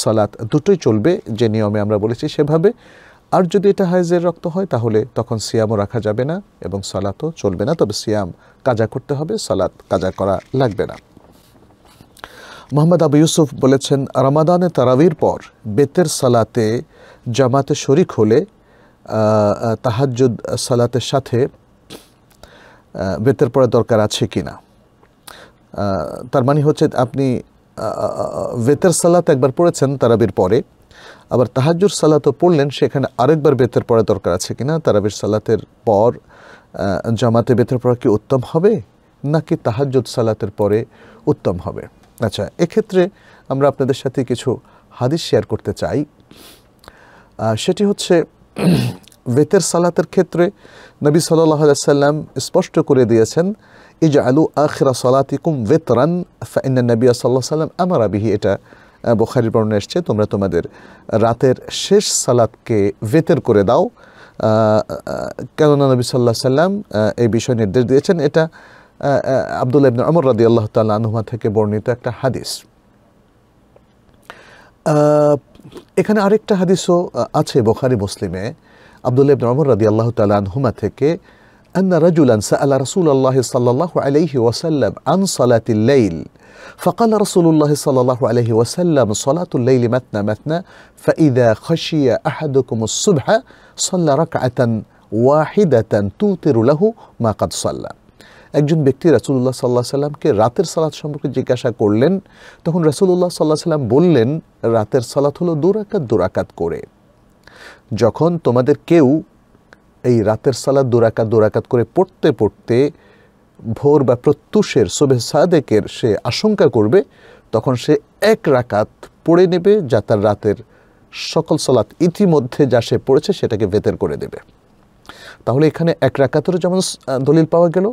সালাত দুটোই চলবে যে নিয়মে আমরা বলেছি সেভাবে আর যদি এটা হাইজের রক্ত হয় তাহলে তখন সিয়ামও রাখা যাবে না এবং সালাতও চলবে না তবে সিয়াম কাজা করতে হবে সালাত কাজা করা লাগবে না মোহাম্মদ আবু ইউসুফ বলেছেন রামাদানে তারাবির পর বেতের সালাতে জামাতে শরিক হলে তাহাজুদ সালাতের সাথে বেতের পড়া দরকার আছে কি না তার মানে হচ্ছে আপনি বেতের সালাত একবার পড়েছেন তারাবির পরে আবার তাহাজুর সালাতও পড়লেন সেখানে আরেকবার বেতের পড়া দরকার আছে কি না তারাবির সালাতের পর জামাতে বেতের পড়া কি উত্তম হবে নাকি তাহাজুদ সালাতের পরে উত্তম হবে আচ্ছা এক্ষেত্রে আমরা আপনাদের সাথে কিছু হাদিস শেয়ার করতে চাই সেটি হচ্ছে বেতের সালাতের ক্ষেত্রে নবী সাল্লাম স্পষ্ট করে দিয়েছেন ইজ আলু আখরা সালাতিকুম বেতরান ফাইনা নবী সাল্লাহ সাল্লাম আমার আবিহি এটা বোখারির বর্ণনা এসছে তোমরা তোমাদের রাতের শেষ সালাতকে বেতের করে দাও কেননা নবী সাল্লাহ সাল্লাম এই বিষয়ে নির্দেশ দিয়েছেন এটা আবদুল্লা ইবনে অমর রাদি আল্লাহ তাল্লাহ আনহুমা থেকে বর্ণিত একটা হাদিস এখানে আরেকটা হাদিসও আছে বোখারি মুসলিমে عبد الله بن عمر رضي الله تعالى عنهما تكي أن رجلا سأل رسول الله صلى الله عليه وسلم عن صلاة الليل فقال رسول الله صلى الله عليه وسلم صلاة الليل متنا متنا فإذا خشي أحدكم الصبح صلى ركعة واحدة توتر له ما قد صلى একজন ব্যক্তি রাসুল্লাহ সাল্লাহ সাল্লামকে রাতের সালাত সম্পর্কে জিজ্ঞাসা করলেন তখন الله عليه وسلم বললেন রাতের সালাত হলো দুরাকাত দুরাকাত করে যখন তোমাদের কেউ এই রাতের সালা দোরাকাত দোরাকাত করে পড়তে পড়তে ভোর বা প্রত্যুষের শোভে সাদেকের সে আশঙ্কা করবে তখন সে এক রাকাত পড়ে নেবে যা তার রাতের সকল সালাত ইতিমধ্যে যা সে পড়েছে সেটাকে বেতের করে দেবে তাহলে এখানে এক রাকাতেরও যেমন দলিল পাওয়া গেল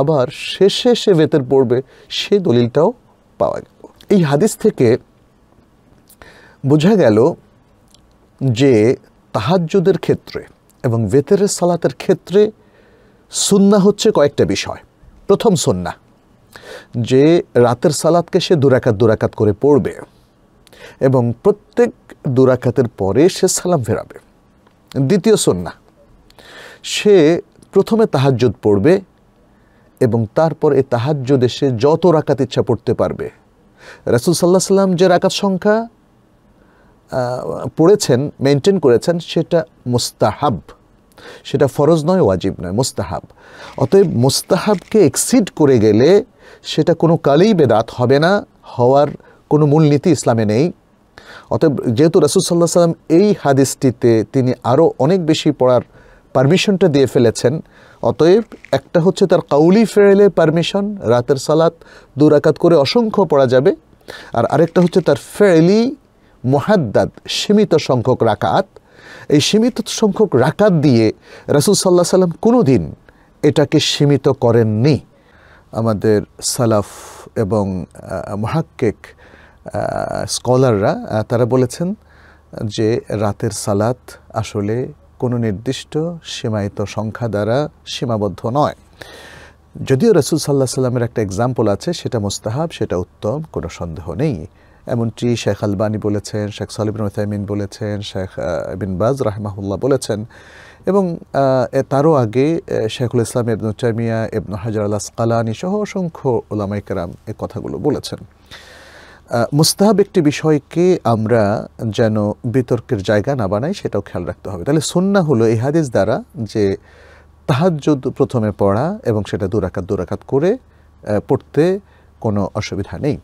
আবার শেষে সে বেতের পড়বে সে দলিলটাও পাওয়া গেল এই হাদিস থেকে বোঝা গেল যে তাহাজ্যদের ক্ষেত্রে এবং ভেতরের সালাতের ক্ষেত্রে সুন্না হচ্ছে কয়েকটা বিষয় প্রথম সন্না যে রাতের সালাতকে সে দুরাকাত দুরাকাত করে পড়বে এবং প্রত্যেক দুরাকাতের পরে সে সালাম ফেরাবে দ্বিতীয় সন্না সে প্রথমে তাহাজ্জুদ পড়বে এবং তারপর এ তাহাজ্জুদে সে যত রাকাত ইচ্ছা পড়তে পারবে রাসুল সাল্লাহ সাল্লাম যে রাকাত সংখ্যা পড়েছেন মেনটেন করেছেন সেটা মোস্তাহাব সেটা ফরজ নয় ওয়াজিব নয় মোস্তাহাব অতএব মোস্তাহাবকে এক্সিড করে গেলে সেটা কোনো কালেই বেদাত হবে না হওয়ার কোনো মূলনীতি ইসলামে নেই অতএব যেহেতু রাসুল সাল্লাহ সাল্লাম এই হাদিসটিতে তিনি আরও অনেক বেশি পড়ার পারমিশনটা দিয়ে ফেলেছেন অতএব একটা হচ্ছে তার কাউলি ফেরেলে পারমিশন রাতের সালাত দুরাকাত করে অসংখ্য পড়া যাবে আর আরেকটা হচ্ছে তার ফেরেলি মহাদ্দাদ সীমিত সংখ্যক রাকাত এই সীমিত সংখ্যক রাকাত দিয়ে রাসুল সাল্লাহ সাল্লাম কোনো দিন এটাকে সীমিত করেননি আমাদের সালাফ এবং মহাক্কেক স্কলাররা তারা বলেছেন যে রাতের সালাত আসলে কোনো নির্দিষ্ট সীমায়িত সংখ্যা দ্বারা সীমাবদ্ধ নয় যদিও রসুল সাল্লাহ সাল্লামের একটা এক্সাম্পল আছে সেটা মোস্তাহাব সেটা উত্তম কোনো সন্দেহ নেই এমনটি শেখ আলবানি বলেছেন শেখ সালিবিন তাইমিন বলেছেন শেখ বিন বাজ রাহমাহুল্লাহ বলেছেন এবং তারও আগে শেখুল ইসলাম ইবনু চামিয়া ইবনু হাজার আল্লাহ আসকালানি সহ অসংখ্য কারাম এ কথাগুলো বলেছেন মুস্তাহাব একটি বিষয়কে আমরা যেন বিতর্কের জায়গা না বানাই সেটাও খেয়াল রাখতে হবে তাহলে সন্না হলো এই হাদিস দ্বারা যে তাহাজ্জুদ প্রথমে পড়া এবং সেটা দুরাকাত দুরাকাত করে পড়তে কোনো অসুবিধা নেই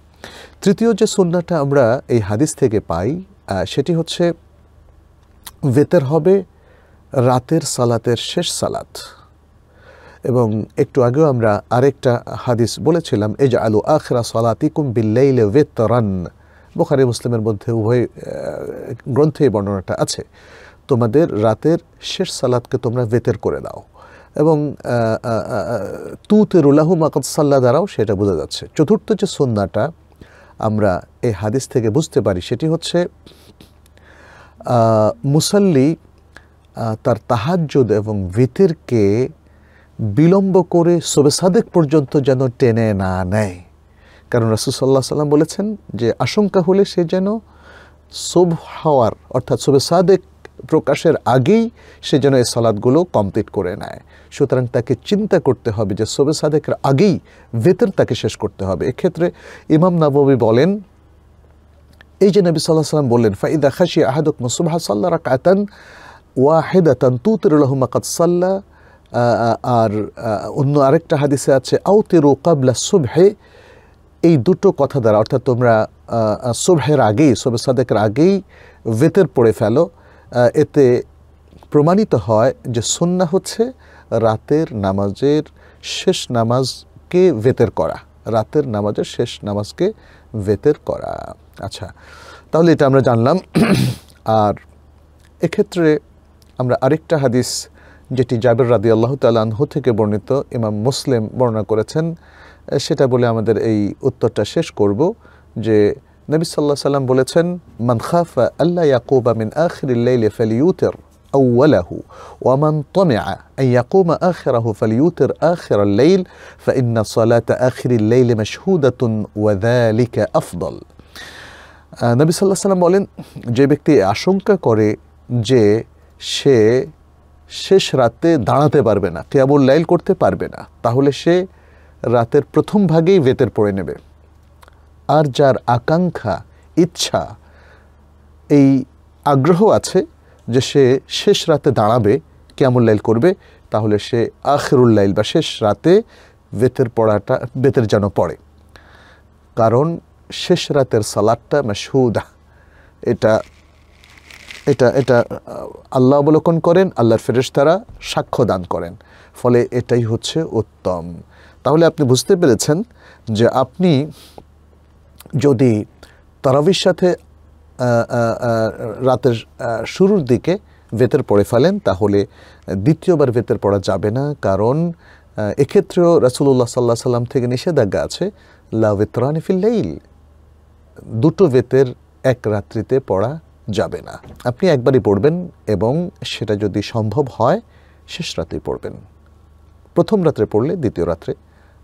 তৃতীয় যে সুন্নাটা আমরা এই হাদিস থেকে পাই সেটি হচ্ছে বেতের হবে রাতের সালাতের শেষ সালাত এবং একটু আগেও আমরা আরেকটা হাদিস বলেছিলাম এজ আলু আখরা সালাতিকুম বিল্লাইলে বেতরান বোখারি মুসলিমের মধ্যে উভয় গ্রন্থে বর্ণনাটা আছে তোমাদের রাতের শেষ সালাদকে তোমরা বেতের করে দাও এবং তু তেরুল্লাহ মাকদ সাল্লা দ্বারাও সেটা বোঝা যাচ্ছে চতুর্থ যে সন্ধ্যাটা আমরা এই হাদিস থেকে বুঝতে পারি সেটি হচ্ছে মুসল্লি তার তাহাজ্জুদ এবং ভিতিরকে বিলম্ব করে সবে সাদেক পর্যন্ত যেন টেনে না নেয় কারণ রাসুসাল্লাহ সাল্লাম বলেছেন যে আশঙ্কা হলে সে যেন সোভ হওয়ার অর্থাৎ সবে সাদেক প্রকাশের আগেই সে যেন এই সালাদগুলো কমপ্লিট করে নেয় সুতরাং তাকে চিন্তা করতে হবে যে সোবে সাদেকের আগেই ভেতর তাকে শেষ করতে হবে এক্ষেত্রে ইমাম নবী বলেন এই যে নবী সাল্লাহ সাল্লাম বললেন ফাইদা খাসি আহাদক মুসুবাহ সাল্লা রাকাতান তু তুতিরুল মাকাত সাল্লা আর অন্য আরেকটা হাদিসে আছে আউতেরু কাবলা সুবহে এই দুটো কথা দ্বারা অর্থাৎ তোমরা সোভের আগেই সোভে সাদেকের আগেই বেতের পড়ে ফেলো এতে প্রমাণিত হয় যে সন্না হচ্ছে রাতের নামাজের শেষ নামাজকে বেতের করা রাতের নামাজের শেষ নামাজকে বেতের করা আচ্ছা তাহলে এটা আমরা জানলাম আর এক্ষেত্রে আমরা আরেকটা হাদিস যেটি জাবের রাদি আল্লাহ তালানহু থেকে বর্ণিত ইমাম মুসলিম বর্ণনা করেছেন সেটা বলে আমাদের এই উত্তরটা শেষ করব যে নবী সাল্লাহ সাল্লাম বলেছেন মানখাফা আল্লাহ ইয়াকুবা মিন আখির ফালিউতের أوله ومن طمع أن يقوم آخره فليوتر آخر الليل فإن صلاة آخر الليل مشهودة وذلك أفضل نبي নবী সাল্লাহ সাল্লাম বলেন جي بكتي আশঙ্কা كوري جي شي শেষ রাতে দাঁড়াতে পারবে না কেয়ামুল লাইল করতে পারবে না তাহলে সে রাতের প্রথম ভাগেই বেতের পড়ে নেবে আর যার আকাঙ্ক্ষা ইচ্ছা এই আগ্রহ আছে যে সে শেষ রাতে দাঁড়াবে কেমন লাইল করবে তাহলে সে আখেরুল লাইল বা শেষ রাতে বেতের পড়াটা বেতের যেন পড়ে কারণ শেষ রাতের সালাদটা মাসহুদা এটা এটা এটা আল্লাহ অবলোকন করেন আল্লাহর ফেরেশতারা সাক্ষ্য দান করেন ফলে এটাই হচ্ছে উত্তম তাহলে আপনি বুঝতে পেরেছেন যে আপনি যদি তারাবির সাথে রাতের শুরুর দিকে ভেতর পড়ে ফেলেন তাহলে দ্বিতীয়বার ভেতর পড়া যাবে না কারণ এক্ষেত্রেও রাসুল্লাহ সাল্লাহ সাল্লাম থেকে নিষেধাজ্ঞা আছে লাভেতরানি ফিল্লাইল দুটো বেতের এক রাত্রিতে পড়া যাবে না আপনি একবারই পড়বেন এবং সেটা যদি সম্ভব হয় শেষ রাতে পড়বেন প্রথম রাত্রে পড়লে দ্বিতীয় রাত্রে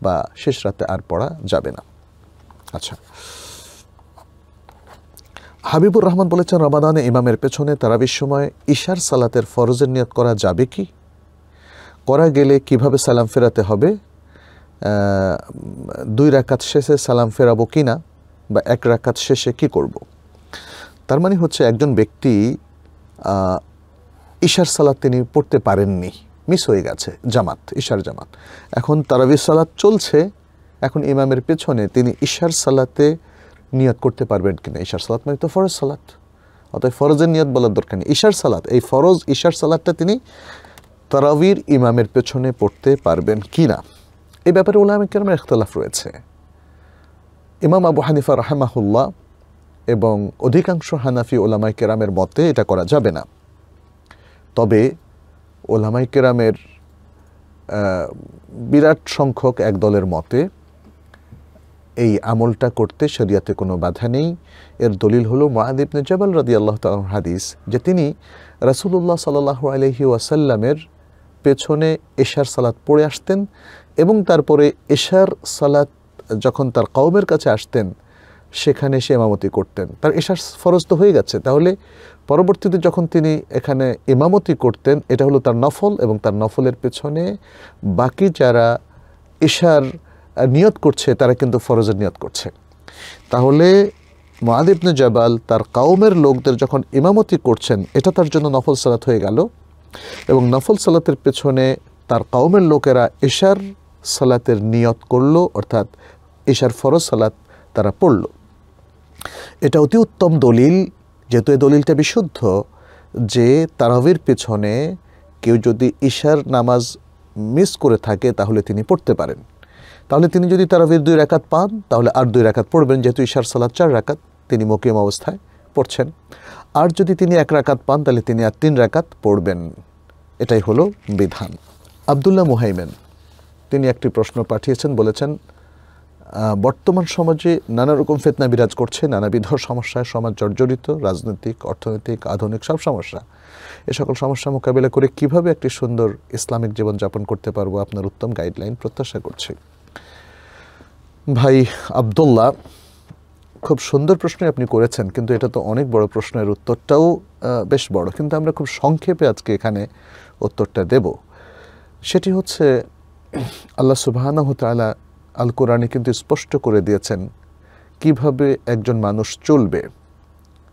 বা শেষ রাতে আর পড়া যাবে না আচ্ছা হাবিবুর রহমান বলেছেন রমাদানে ইমামের পেছনে তারাবির সময় ইশার সালাতের ফরজের নিয়ত করা যাবে কি করা গেলে কিভাবে সালাম ফেরাতে হবে দুই রাকাত শেষে সালাম ফেরাবো কি না বা এক রাকাত শেষে কি করব। তার মানে হচ্ছে একজন ব্যক্তি ইশার সালাত তিনি পড়তে পারেননি মিস হয়ে গেছে জামাত ইশার জামাত এখন তারাবির সালাত চলছে এখন ইমামের পেছনে তিনি ইশার সালাতে নিয়াত করতে পারবেন কিনা ঈশার সালাত মানে তো ফরজ সালাত অতএব ফরজের নিয়াত বলার দরকার নেই ঈশার সালাত এই ফরজ ঈশার সালাদটা তিনি তারাবির ইমামের পেছনে পড়তে পারবেন কি না এ ব্যাপারে কেরমের ইখতলাফ রয়েছে ইমাম আবু হানিফা রাহেমাহুল্লাহ এবং অধিকাংশ হানাফি ওলামাই কেরামের মতে এটা করা যাবে না তবে ওলামাই কেরামের বিরাট সংখ্যক এক দলের মতে এই আমলটা করতে শরিয়াতে কোনো বাধা নেই এর দলিল হলো মহাদিবনে জবাল রাদি আল্লাহ হাদিস যে তিনি রাসুলুল্লাহ সাল্লাহ আলহি ওয়াসাল্লামের পেছনে এশার সালাত পড়ে আসতেন এবং তারপরে এশার সালাত যখন তার কওমের কাছে আসতেন সেখানে সে এমামতি করতেন তার এশার ফরজ তো হয়ে গেছে তাহলে পরবর্তীতে যখন তিনি এখানে এমামতি করতেন এটা হলো তার নফল এবং তার নফলের পেছনে বাকি যারা এশার নিয়ত করছে তারা কিন্তু ফরজের নিয়ত করছে তাহলে মহাদিবনে জবাল তার কাউমের লোকদের যখন ইমামতি করছেন এটা তার জন্য নফল সালাত হয়ে গেল এবং নফল সালাতের পেছনে তার কাউমের লোকেরা এশার সালাতের নিয়ত করল অর্থাৎ এশার ফরজ সালাত তারা পড়ল এটা অতি উত্তম দলিল যেহেতু এই দলিলটা বিশুদ্ধ যে তারাবির পেছনে কেউ যদি ঈশার নামাজ মিস করে থাকে তাহলে তিনি পড়তে পারেন তাহলে তিনি যদি তারাবির দুই রাকাত পান তাহলে আর দুই রাকাত পড়বেন যেহেতু ইশার সালাদ চার রেখাত তিনি মকিম অবস্থায় পড়ছেন আর যদি তিনি এক রাকাত পান তাহলে তিনি আর তিন রেখাত পড়বেন এটাই হলো বিধান আবদুল্লাহ মুহাইমেন তিনি একটি প্রশ্ন পাঠিয়েছেন বলেছেন বর্তমান সমাজে নানা রকম ফেতনা বিরাজ করছে নানাবিধ সমস্যায় সমাজ জর্জরিত রাজনৈতিক অর্থনৈতিক আধুনিক সব সমস্যা এ সকল সমস্যা মোকাবিলা করে কিভাবে একটি সুন্দর ইসলামিক জীবন জীবনযাপন করতে পারবো আপনার উত্তম গাইডলাইন প্রত্যাশা করছে ভাই আবদুল্লাহ খুব সুন্দর প্রশ্ন আপনি করেছেন কিন্তু এটা তো অনেক বড় প্রশ্নের উত্তরটাও বেশ বড় কিন্তু আমরা খুব সংক্ষেপে আজকে এখানে উত্তরটা দেব সেটি হচ্ছে আল্লাহ সুবাহানাহ তালা আল কোরআনে কিন্তু স্পষ্ট করে দিয়েছেন কিভাবে একজন মানুষ চলবে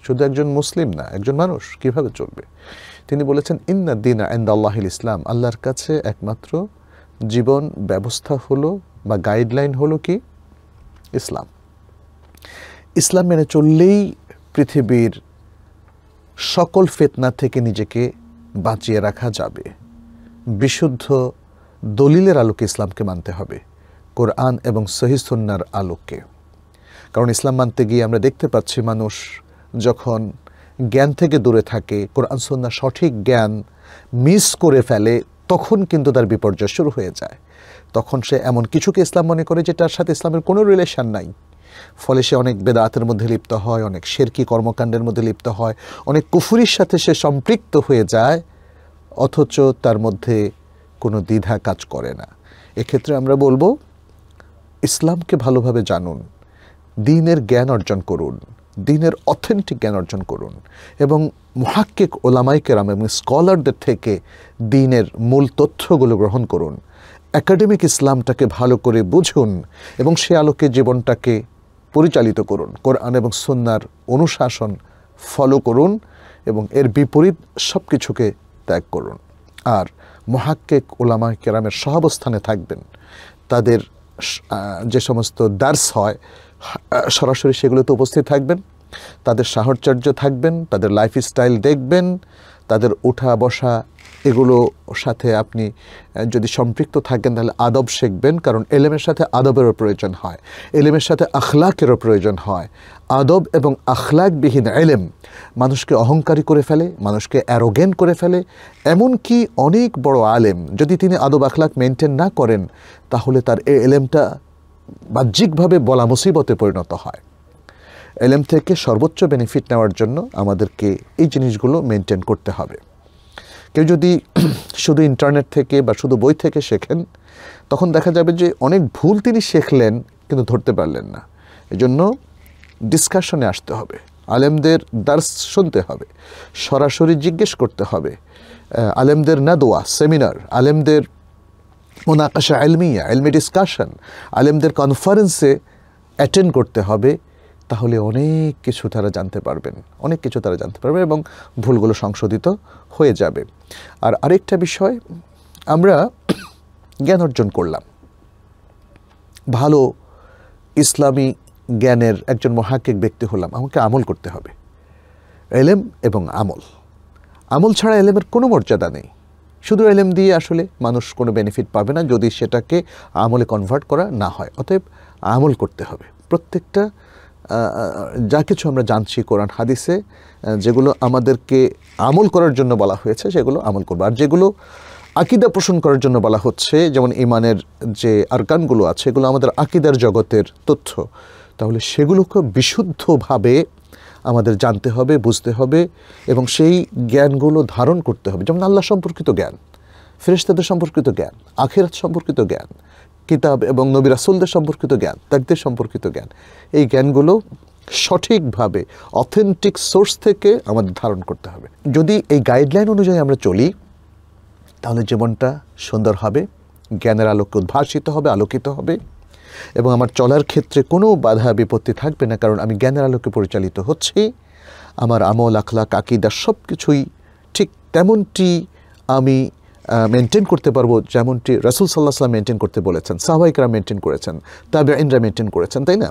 শুধু একজন মুসলিম না একজন মানুষ কিভাবে চলবে তিনি বলেছেন ইন্না দিন আন্দ আল্লাহ ইসলাম আল্লাহর কাছে একমাত্র জীবন ব্যবস্থা হলো বা গাইডলাইন হলো কি ইসলাম ইসলাম মেনে চললেই পৃথিবীর সকল ফেতনা থেকে নিজেকে বাঁচিয়ে রাখা যাবে বিশুদ্ধ দলিলের আলোকে ইসলামকে মানতে হবে কোরআন এবং সহিসন্নার আলোকে কারণ ইসলাম মানতে গিয়ে আমরা দেখতে পাচ্ছি মানুষ যখন জ্ঞান থেকে দূরে থাকে কোরআন সন্ন্যার সঠিক জ্ঞান মিস করে ফেলে তখন কিন্তু তার বিপর্যয় শুরু হয়ে যায় তখন সে এমন কিছুকে ইসলাম মনে করে যেটার সাথে ইসলামের কোনো রিলেশান নাই ফলে সে অনেক বেদাতের মধ্যে লিপ্ত হয় অনেক শেরকি কর্মকাণ্ডের মধ্যে লিপ্ত হয় অনেক কুফুরির সাথে সে সম্পৃক্ত হয়ে যায় অথচ তার মধ্যে কোনো দ্বিধা কাজ করে না এক্ষেত্রে আমরা বলবো ইসলামকে ভালোভাবে জানুন দিনের জ্ঞান অর্জন করুন দিনের অথেন্টিক জ্ঞান অর্জন করুন এবং মহাক্কিক ওলামাইকেরাম এবং স্কলারদের থেকে দিনের মূল তথ্যগুলো গ্রহণ করুন অ্যাকাডেমিক ইসলামটাকে ভালো করে বুঝুন এবং সে আলোকে জীবনটাকে পরিচালিত করুন কোরআন এবং সন্ন্যার অনুশাসন ফলো করুন এবং এর বিপরীত সব কিছুকে ত্যাগ করুন আর মহাক্কেক ওলামা কেরামের সহাবস্থানে থাকবেন তাদের যে সমস্ত দার্স হয় সরাসরি সেগুলোতে উপস্থিত থাকবেন তাদের সাহচর্য থাকবেন তাদের লাইফস্টাইল দেখবেন তাদের ওঠা বসা এগুলো সাথে আপনি যদি সম্পৃক্ত থাকেন তাহলে আদব শিখবেন কারণ এলেমের সাথে আদবেরও প্রয়োজন হয় এলেমের সাথে আখলাকেরও প্রয়োজন হয় আদব এবং আখলাকবিহীন এলেম মানুষকে অহংকারী করে ফেলে মানুষকে অ্যারোগেন করে ফেলে এমন কি অনেক বড় আলেম যদি তিনি আদব আখলাক মেনটেন না করেন তাহলে তার এই এলেমটা বাহ্যিকভাবে বলা মুসিবতে পরিণত হয় এলএম থেকে সর্বোচ্চ বেনিফিট নেওয়ার জন্য আমাদেরকে এই জিনিসগুলো মেনটেন করতে হবে কেউ যদি শুধু ইন্টারনেট থেকে বা শুধু বই থেকে শেখেন তখন দেখা যাবে যে অনেক ভুল তিনি শেখলেন কিন্তু ধরতে পারলেন না এজন্য ডিসকাশনে আসতে হবে আলেমদের দার্স শুনতে হবে সরাসরি জিজ্ঞেস করতে হবে আলেমদের নাদোয়া সেমিনার আলেমদের মোনাকাশা আলমিয়া এলমি ডিসকাশন আলেমদের কনফারেন্সে অ্যাটেন্ড করতে হবে তাহলে অনেক কিছু তারা জানতে পারবেন অনেক কিছু তারা জানতে পারবে এবং ভুলগুলো সংশোধিত হয়ে যাবে আর আরেকটা বিষয় আমরা জ্ঞান অর্জন করলাম ভালো ইসলামী জ্ঞানের একজন মহাকিক ব্যক্তি হলাম আমাকে আমল করতে হবে এলেম এবং আমল আমল ছাড়া এলেমের কোনো মর্যাদা নেই শুধু এলেম দিয়ে আসলে মানুষ কোনো বেনিফিট পাবে না যদি সেটাকে আমলে কনভার্ট করা না হয় অতএব আমল করতে হবে প্রত্যেকটা যা কিছু আমরা জানছি কোরআন হাদিসে যেগুলো আমাদেরকে আমল করার জন্য বলা হয়েছে সেগুলো আমল করবো আর যেগুলো আকিদা পোষণ করার জন্য বলা হচ্ছে যেমন ইমানের যে আরকানগুলো আছে এগুলো আমাদের আকিদার জগতের তথ্য তাহলে সেগুলোকে বিশুদ্ধভাবে আমাদের জানতে হবে বুঝতে হবে এবং সেই জ্ঞানগুলো ধারণ করতে হবে যেমন আল্লাহ সম্পর্কিত জ্ঞান ফেরেস্তাদের সম্পর্কিত জ্ঞান আখেরাত সম্পর্কিত জ্ঞান কিতাব এবং নবী রাসুলদের সম্পর্কিত জ্ঞান তাদের সম্পর্কিত জ্ঞান এই জ্ঞানগুলো সঠিকভাবে অথেন্টিক সোর্স থেকে আমাদের ধারণ করতে হবে যদি এই গাইডলাইন অনুযায়ী আমরা চলি তাহলে জীবনটা সুন্দর হবে জ্ঞানের আলোকে উদ্ভাসিত হবে আলোকিত হবে এবং আমার চলার ক্ষেত্রে কোনো বাধা বিপত্তি থাকবে না কারণ আমি জ্ঞানের আলোকে পরিচালিত হচ্ছি আমার আমল আখলা কাকিদা সব কিছুই ঠিক তেমনটি আমি মেনটেন করতে পারবো যেমনটি রাসুল সাল্লাহ সাল্লাম মেনটেন করতে বলেছেন সাহবাইকরা মেনটেন করেছেন তাবেইনরা মেনটেন করেছেন তাই না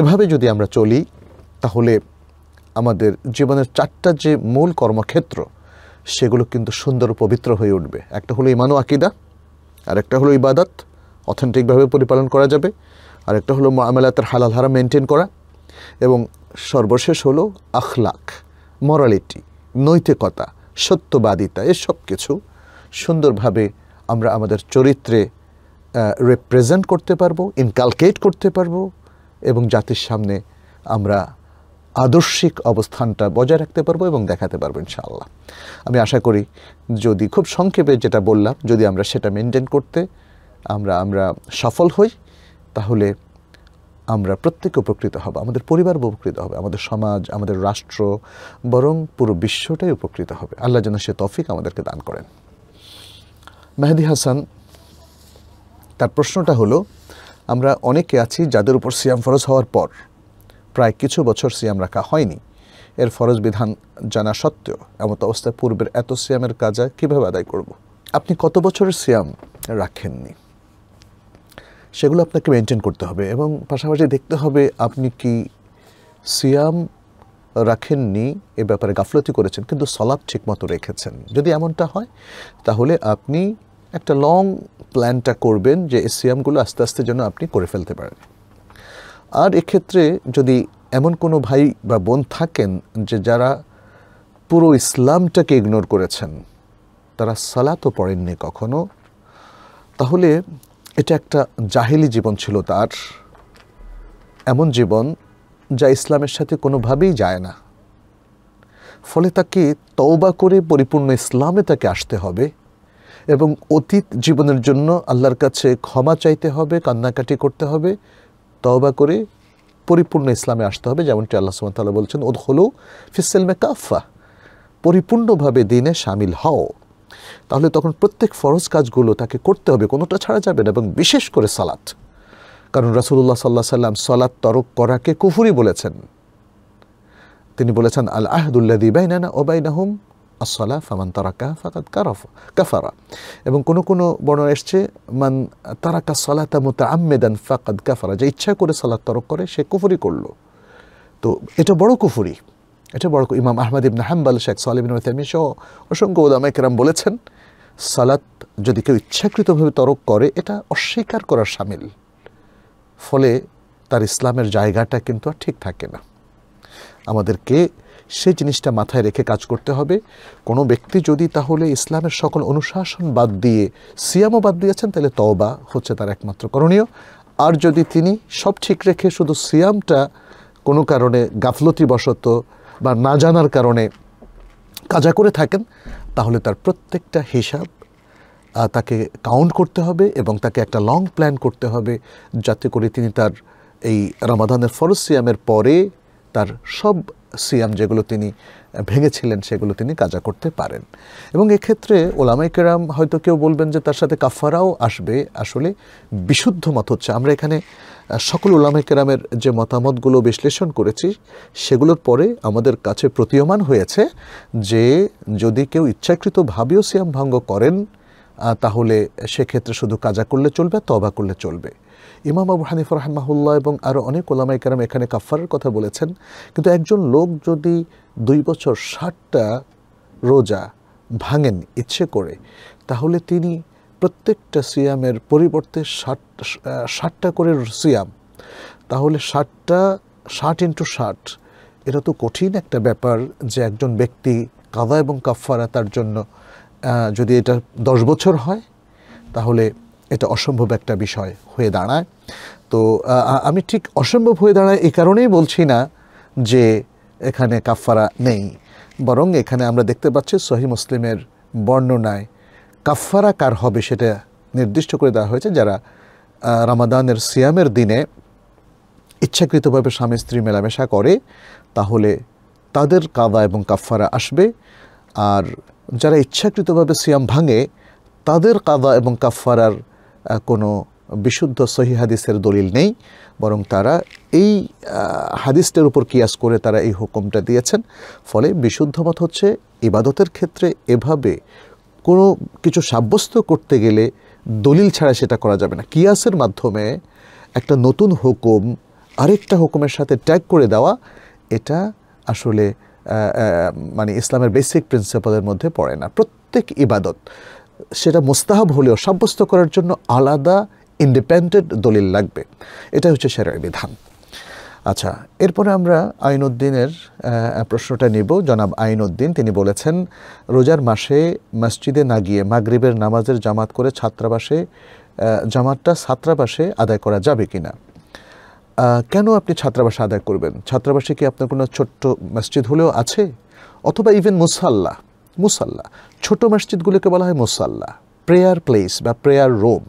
এভাবে যদি আমরা চলি তাহলে আমাদের জীবনের চারটা যে মূল কর্মক্ষেত্র সেগুলো কিন্তু সুন্দর পবিত্র হয়ে উঠবে একটা হলো ইমানু আকিদা আর একটা হলো ইবাদত অথেন্টিকভাবে পরিপালন করা যাবে আর একটা হলো মামেলাতের হালাল হারা মেনটেন করা এবং সর্বশেষ হলো আখলাক মরালিটি নৈতিকতা সত্যবাদিতা এসব কিছু সুন্দরভাবে আমরা আমাদের চরিত্রে রিপ্রেজেন্ট করতে পারবো ইনকালকেট করতে পারবো এবং জাতির সামনে আমরা আদর্শিক অবস্থানটা বজায় রাখতে পারবো এবং দেখাতে পারবো ইনশাআল্লাহ আমি আশা করি যদি খুব সংক্ষেপে যেটা বললাম যদি আমরা সেটা মেনটেন করতে আমরা আমরা সফল হই তাহলে আমরা প্রত্যেকে উপকৃত হব আমাদের পরিবার উপকৃত হবে আমাদের সমাজ আমাদের রাষ্ট্র বরং পুরো বিশ্বটাই উপকৃত হবে আল্লাহ যেন সে তফিক আমাদেরকে দান করেন মেহেদি হাসান তার প্রশ্নটা হলো আমরা অনেকে আছি যাদের উপর সিয়াম ফরজ হওয়ার পর প্রায় কিছু বছর সিয়াম রাখা হয়নি এর ফরজ বিধান জানা সত্ত্বেও তো অবস্থায় পূর্বের এত সিয়ামের কাজা কীভাবে আদায় করব। আপনি কত বছরের সিয়াম রাখেননি সেগুলো আপনাকে মেনটেন করতে হবে এবং পাশাপাশি দেখতে হবে আপনি কি সিয়াম রাখেননি এ ব্যাপারে গাফলতি করেছেন কিন্তু সলাপ ঠিকমতো রেখেছেন যদি এমনটা হয় তাহলে আপনি একটা লং প্ল্যানটা করবেন যে এসিয়ামগুলো আস্তে আস্তে যেন আপনি করে ফেলতে পারেন আর এক্ষেত্রে যদি এমন কোনো ভাই বা বোন থাকেন যে যারা পুরো ইসলামটাকে ইগনোর করেছেন তারা তো পড়েননি কখনো তাহলে এটা একটা জাহেলি জীবন ছিল তার এমন জীবন যা ইসলামের সাথে কোনোভাবেই যায় না ফলে তাকে তওবা করে পরিপূর্ণ ইসলামে তাকে আসতে হবে এবং অতীত জীবনের জন্য আল্লাহর কাছে ক্ষমা চাইতে হবে কান্নাকাটি করতে হবে তবা করে পরিপূর্ণ ইসলামে আসতে হবে যেমনটি আল্লাহ সুমতাল্লাহ বলছেন ওদ হলো ফিসেলমে কাফা পরিপূর্ণভাবে দিনে সামিল হও তাহলে তখন প্রত্যেক ফরজ কাজগুলো তাকে করতে হবে কোনোটা ছাড়া যাবে না এবং বিশেষ করে সালাত কারণ রাসুল্লাহ সাল্লাহ সাল্লাম সালাত তরক করাকে কুফুরি বলেছেন তিনি বলেছেন আল আহদুল্লাদি বাইনানা ওবাইনাহুম আসলা ফামান তারাকা ফাকাত কারফ কাফারা এবং কোনো কোনো বর্ণ এসছে মান তারাকা সলাতা মোতা আম্মেদান ফাকাদ কাফারা যে ইচ্ছা করে সালাত তরক করে সে কুফুরি করল তো এটা বড় কুফুরি এটা বড় ইমাম আহমদ ইবন হাম্বাল শেখ সালিবিন তেমি সহ অসংখ্য ওলামা কেরাম বলেছেন সালাত যদি কেউ ইচ্ছাকৃতভাবে তরক করে এটা অস্বীকার করার সামিল ফলে তার ইসলামের জায়গাটা কিন্তু আর ঠিক থাকে না আমাদেরকে সেই জিনিসটা মাথায় রেখে কাজ করতে হবে কোনো ব্যক্তি যদি তাহলে ইসলামের সকল অনুশাসন বাদ দিয়ে সিয়ামও বাদ দিয়েছেন তাহলে তওবা হচ্ছে তার একমাত্র করণীয় আর যদি তিনি সব ঠিক রেখে শুধু সিয়ামটা কোনো কারণে গাফলতিবশত বা না জানার কারণে কাজা করে থাকেন তাহলে তার প্রত্যেকটা হিসাব তাকে কাউন্ট করতে হবে এবং তাকে একটা লং প্ল্যান করতে হবে যাতে করে তিনি তার এই রামাদানের ফরজ সিয়ামের পরে তার সব সিয়াম যেগুলো তিনি ভেঙেছিলেন সেগুলো তিনি কাজা করতে পারেন এবং এক্ষেত্রে ওলামাই কেরাম হয়তো কেউ বলবেন যে তার সাথে কাফারাও আসবে আসলে বিশুদ্ধ মত হচ্ছে আমরা এখানে সকল ওলামাই কেরামের যে মতামতগুলো বিশ্লেষণ করেছি সেগুলোর পরে আমাদের কাছে প্রতীয়মান হয়েছে যে যদি কেউ ইচ্ছাকৃতভাবেও সিয়াম ভঙ্গ করেন তাহলে সেক্ষেত্রে শুধু কাজা করলে চলবে তবা করলে চলবে ইমাম আবু হানিফ রহমাহুল্লাহ এবং আরও অনেক ওলামাই কারাম এখানে কাফারের কথা বলেছেন কিন্তু একজন লোক যদি দুই বছর ষাটটা রোজা ভাঙেন ইচ্ছে করে তাহলে তিনি প্রত্যেকটা সিয়ামের পরিবর্তে ষাট ষাটটা করে সিয়াম তাহলে ষাটটা ষাট ইন্টু ষাট এটা তো কঠিন একটা ব্যাপার যে একজন ব্যক্তি কাদা এবং কাফারা তার জন্য যদি এটা দশ বছর হয় তাহলে এটা অসম্ভব একটা বিষয় হয়ে দাঁড়ায় তো আমি ঠিক অসম্ভব হয়ে দাঁড়ায় এই কারণেই বলছি না যে এখানে কাফারা নেই বরং এখানে আমরা দেখতে পাচ্ছি সহি মুসলিমের বর্ণনায় কাফারা কার হবে সেটা নির্দিষ্ট করে দেওয়া হয়েছে যারা রামাদানের সিয়ামের দিনে ইচ্ছাকৃতভাবে স্বামী স্ত্রী মেলামেশা করে তাহলে তাদের কাদা এবং কাফারা আসবে আর যারা ইচ্ছাকৃতভাবে সিয়াম ভাঙে তাদের কাদা এবং কাফারার কোনো বিশুদ্ধ সহি হাদিসের দলিল নেই বরং তারা এই হাদিসটার উপর কিয়াস করে তারা এই হুকুমটা দিয়েছেন ফলে বিশুদ্ধ মত হচ্ছে ইবাদতের ক্ষেত্রে এভাবে কোনো কিছু সাব্যস্ত করতে গেলে দলিল ছাড়া সেটা করা যাবে না কিয়াসের মাধ্যমে একটা নতুন হুকুম আরেকটা হুকুমের সাথে ট্যাগ করে দেওয়া এটা আসলে মানে ইসলামের বেসিক প্রিন্সিপালের মধ্যে পড়ে না প্রত্যেক ইবাদত সেটা মোস্তাহাব হলেও সাব্যস্ত করার জন্য আলাদা ইন্ডিপেন্ডেন্ট দলিল লাগবে এটা হচ্ছে সেরা বিধান আচ্ছা এরপরে আমরা উদ্দিনের প্রশ্নটা নিব জনাব উদ্দিন তিনি বলেছেন রোজার মাসে মসজিদে না গিয়ে মাগরিবের নামাজের জামাত করে ছাত্রাবাসে জামাতটা ছাত্রাবাসে আদায় করা যাবে কি না কেন আপনি ছাত্রাবাসে আদায় করবেন ছাত্রাবাসে কি আপনার কোনো ছোট্ট মসজিদ হলেও আছে অথবা ইভেন মুসাল্লাহ মুসাল্লা ছোট মসজিদগুলোকে বলা হয় মুসাল্লা প্রেয়ার প্লেস বা প্রেয়ার রুম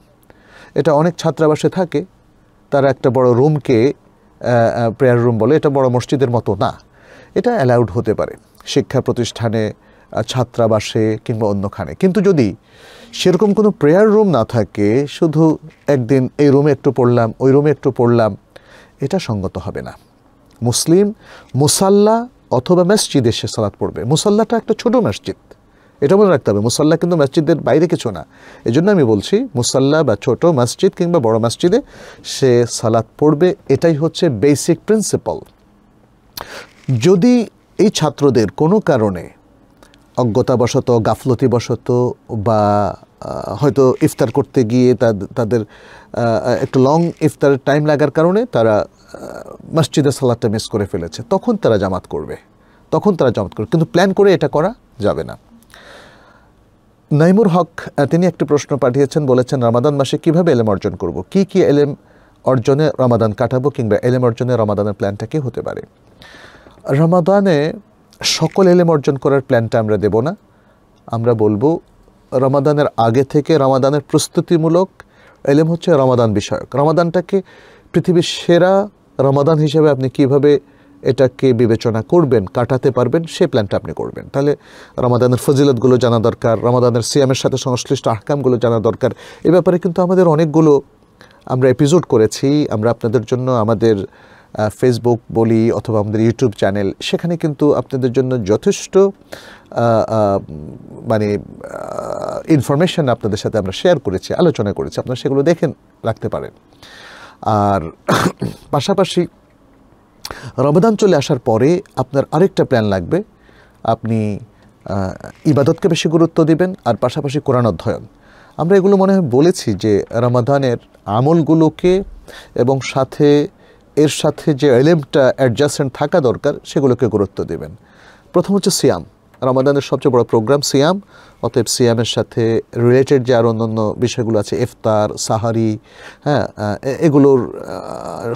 এটা অনেক ছাত্রাবাসে থাকে তারা একটা বড় রুমকে প্রেয়ার রুম বলে এটা বড় মসজিদের মতো না এটা অ্যালাউড হতে পারে শিক্ষা প্রতিষ্ঠানে ছাত্রাবাসে কিংবা অন্যখানে কিন্তু যদি সেরকম কোনো প্রেয়ার রুম না থাকে শুধু একদিন এই রুমে একটু পড়লাম ওই রুমে একটু পড়লাম এটা সঙ্গত হবে না মুসলিম মুসাল্লা অথবা মসজিদে সে সালাত পড়বে মুসল্লাটা একটা ছোট মসজিদ এটা মনে রাখতে হবে মুসাল্লা কিন্তু মসজিদের বাইরে কিছু না এই জন্য আমি বলছি মুসাল্লা বা ছোট মসজিদ কিংবা বড় মসজিদে সে সালাত পড়বে এটাই হচ্ছে বেসিক প্রিন্সিপাল যদি এই ছাত্রদের কোনো কারণে অজ্ঞতাবশত গাফলতিবশত বা হয়তো ইফতার করতে গিয়ে তাদের একটু লং ইফতারের টাইম লাগার কারণে তারা মসজিদের সালাদটা মিস করে ফেলেছে তখন তারা জামাত করবে তখন তারা জামাত করবে কিন্তু প্ল্যান করে এটা করা যাবে না নাইমুর হক তিনি একটি প্রশ্ন পাঠিয়েছেন বলেছেন রামাদান মাসে কিভাবে এলেম অর্জন করব কি কি এলেম অর্জনে রামাদান কাটাবো কিংবা এলেম অর্জনে রামাদানের প্ল্যানটা কি হতে পারে রামাদানে সকল এলেম অর্জন করার প্ল্যানটা আমরা দেব না আমরা বলবো রমাদানের আগে থেকে রমাদানের প্রস্তুতিমূলক এলেম হচ্ছে রমাদান বিষয়ক রমাদানটাকে পৃথিবীর সেরা রমাদান হিসেবে আপনি কিভাবে এটাকে বিবেচনা করবেন কাটাতে পারবেন সে প্ল্যানটা আপনি করবেন তাহলে রমাদানের ফজিলতগুলো জানা দরকার রমাদানের সিয়ামের সাথে সংশ্লিষ্ট আহকামগুলো জানা দরকার এ ব্যাপারে কিন্তু আমাদের অনেকগুলো আমরা এপিসোড করেছি আমরা আপনাদের জন্য আমাদের ফেসবুক বলি অথবা আমাদের ইউটিউব চ্যানেল সেখানে কিন্তু আপনাদের জন্য যথেষ্ট মানে ইনফরমেশান আপনাদের সাথে আমরা শেয়ার করেছি আলোচনা করেছি আপনারা সেগুলো দেখেন রাখতে পারেন আর পাশাপাশি রমাদান চলে আসার পরে আপনার আরেকটা প্ল্যান লাগবে আপনি ইবাদতকে বেশি গুরুত্ব দিবেন আর পাশাপাশি কোরআন অধ্যয়ন আমরা এগুলো মনে হয় বলেছি যে রমাদানের আমলগুলোকে এবং সাথে এর সাথে যে এলেমটা অ্যাডজাস্টেন্ট থাকা দরকার সেগুলোকে গুরুত্ব দেবেন প্রথম হচ্ছে সিয়াম রমাদানের সবচেয়ে বড় প্রোগ্রাম সিয়াম অতএব সিয়ামের সাথে রিলেটেড যে আর অন্য বিষয়গুলো আছে ইফতার সাহারি হ্যাঁ এগুলোর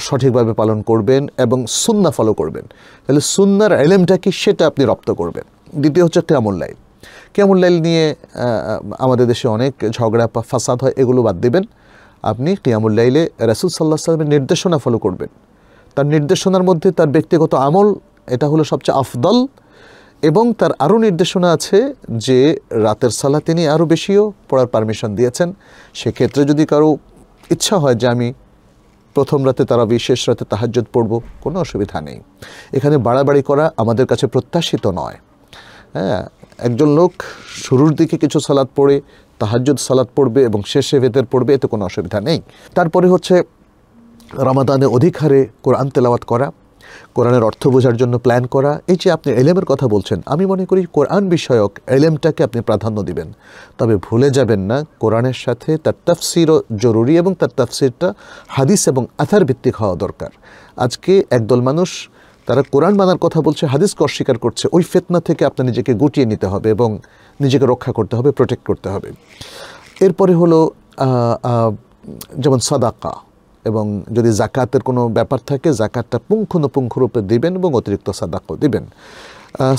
সঠিকভাবে পালন করবেন এবং সুন্না ফলো করবেন তাহলে সুন্নার এলেমটা কি সেটা আপনি রপ্ত করবেন দ্বিতীয় হচ্ছে কেমন লাইল কেমন লাইল নিয়ে আমাদের দেশে অনেক ঝগড়া ফাসাদ হয় এগুলো বাদ দেবেন আপনি কিয়ামুল লাইলে রাসুল সাল্লাহ সাল্লামের নির্দেশনা ফলো করবেন তার নির্দেশনার মধ্যে তার ব্যক্তিগত আমল এটা হলো সবচেয়ে আফদল এবং তার আরও নির্দেশনা আছে যে রাতের সালা তিনি আরও বেশিও পড়ার পারমিশন দিয়েছেন সেক্ষেত্রে যদি কারো ইচ্ছা হয় যে আমি প্রথম রাতে তারা বিশেষ রাতে তাহাজ্জত পড়ব কোনো অসুবিধা নেই এখানে বাড়াবাড়ি করা আমাদের কাছে প্রত্যাশিত নয় হ্যাঁ একজন লোক শুরুর দিকে কিছু সালাদ পড়ে তাহাজ্জুদ সালাদ পড়বে এবং শেষে ভেদের পড়বে এতে কোনো অসুবিধা নেই তারপরে হচ্ছে রামাদানে অধিক হারে কোরআন তেলাওয়াত করা কোরআনের অর্থ বোঝার জন্য প্ল্যান করা এই যে আপনি এলেমের কথা বলছেন আমি মনে করি কোরআন বিষয়ক এলেমটাকে আপনি প্রাধান্য দিবেন তবে ভুলে যাবেন না কোরআনের সাথে তার তাফসিরও জরুরি এবং তার তাফসিরটা হাদিস এবং আথার ভিত্তিক হওয়া দরকার আজকে একদল মানুষ তারা কোরআন মানার কথা বলছে হাদিসকে অস্বীকার করছে ওই ফেতনা থেকে আপনার নিজেকে গুটিয়ে নিতে হবে এবং নিজেকে রক্ষা করতে হবে প্রোটেক্ট করতে হবে এরপরে হলো যেমন সাদাকা এবং যদি জাকাতের কোনো ব্যাপার থাকে জাকাতটা পুঙ্খানুপুঙ্খরূপে দিবেন এবং অতিরিক্ত সাদাকও দিবেন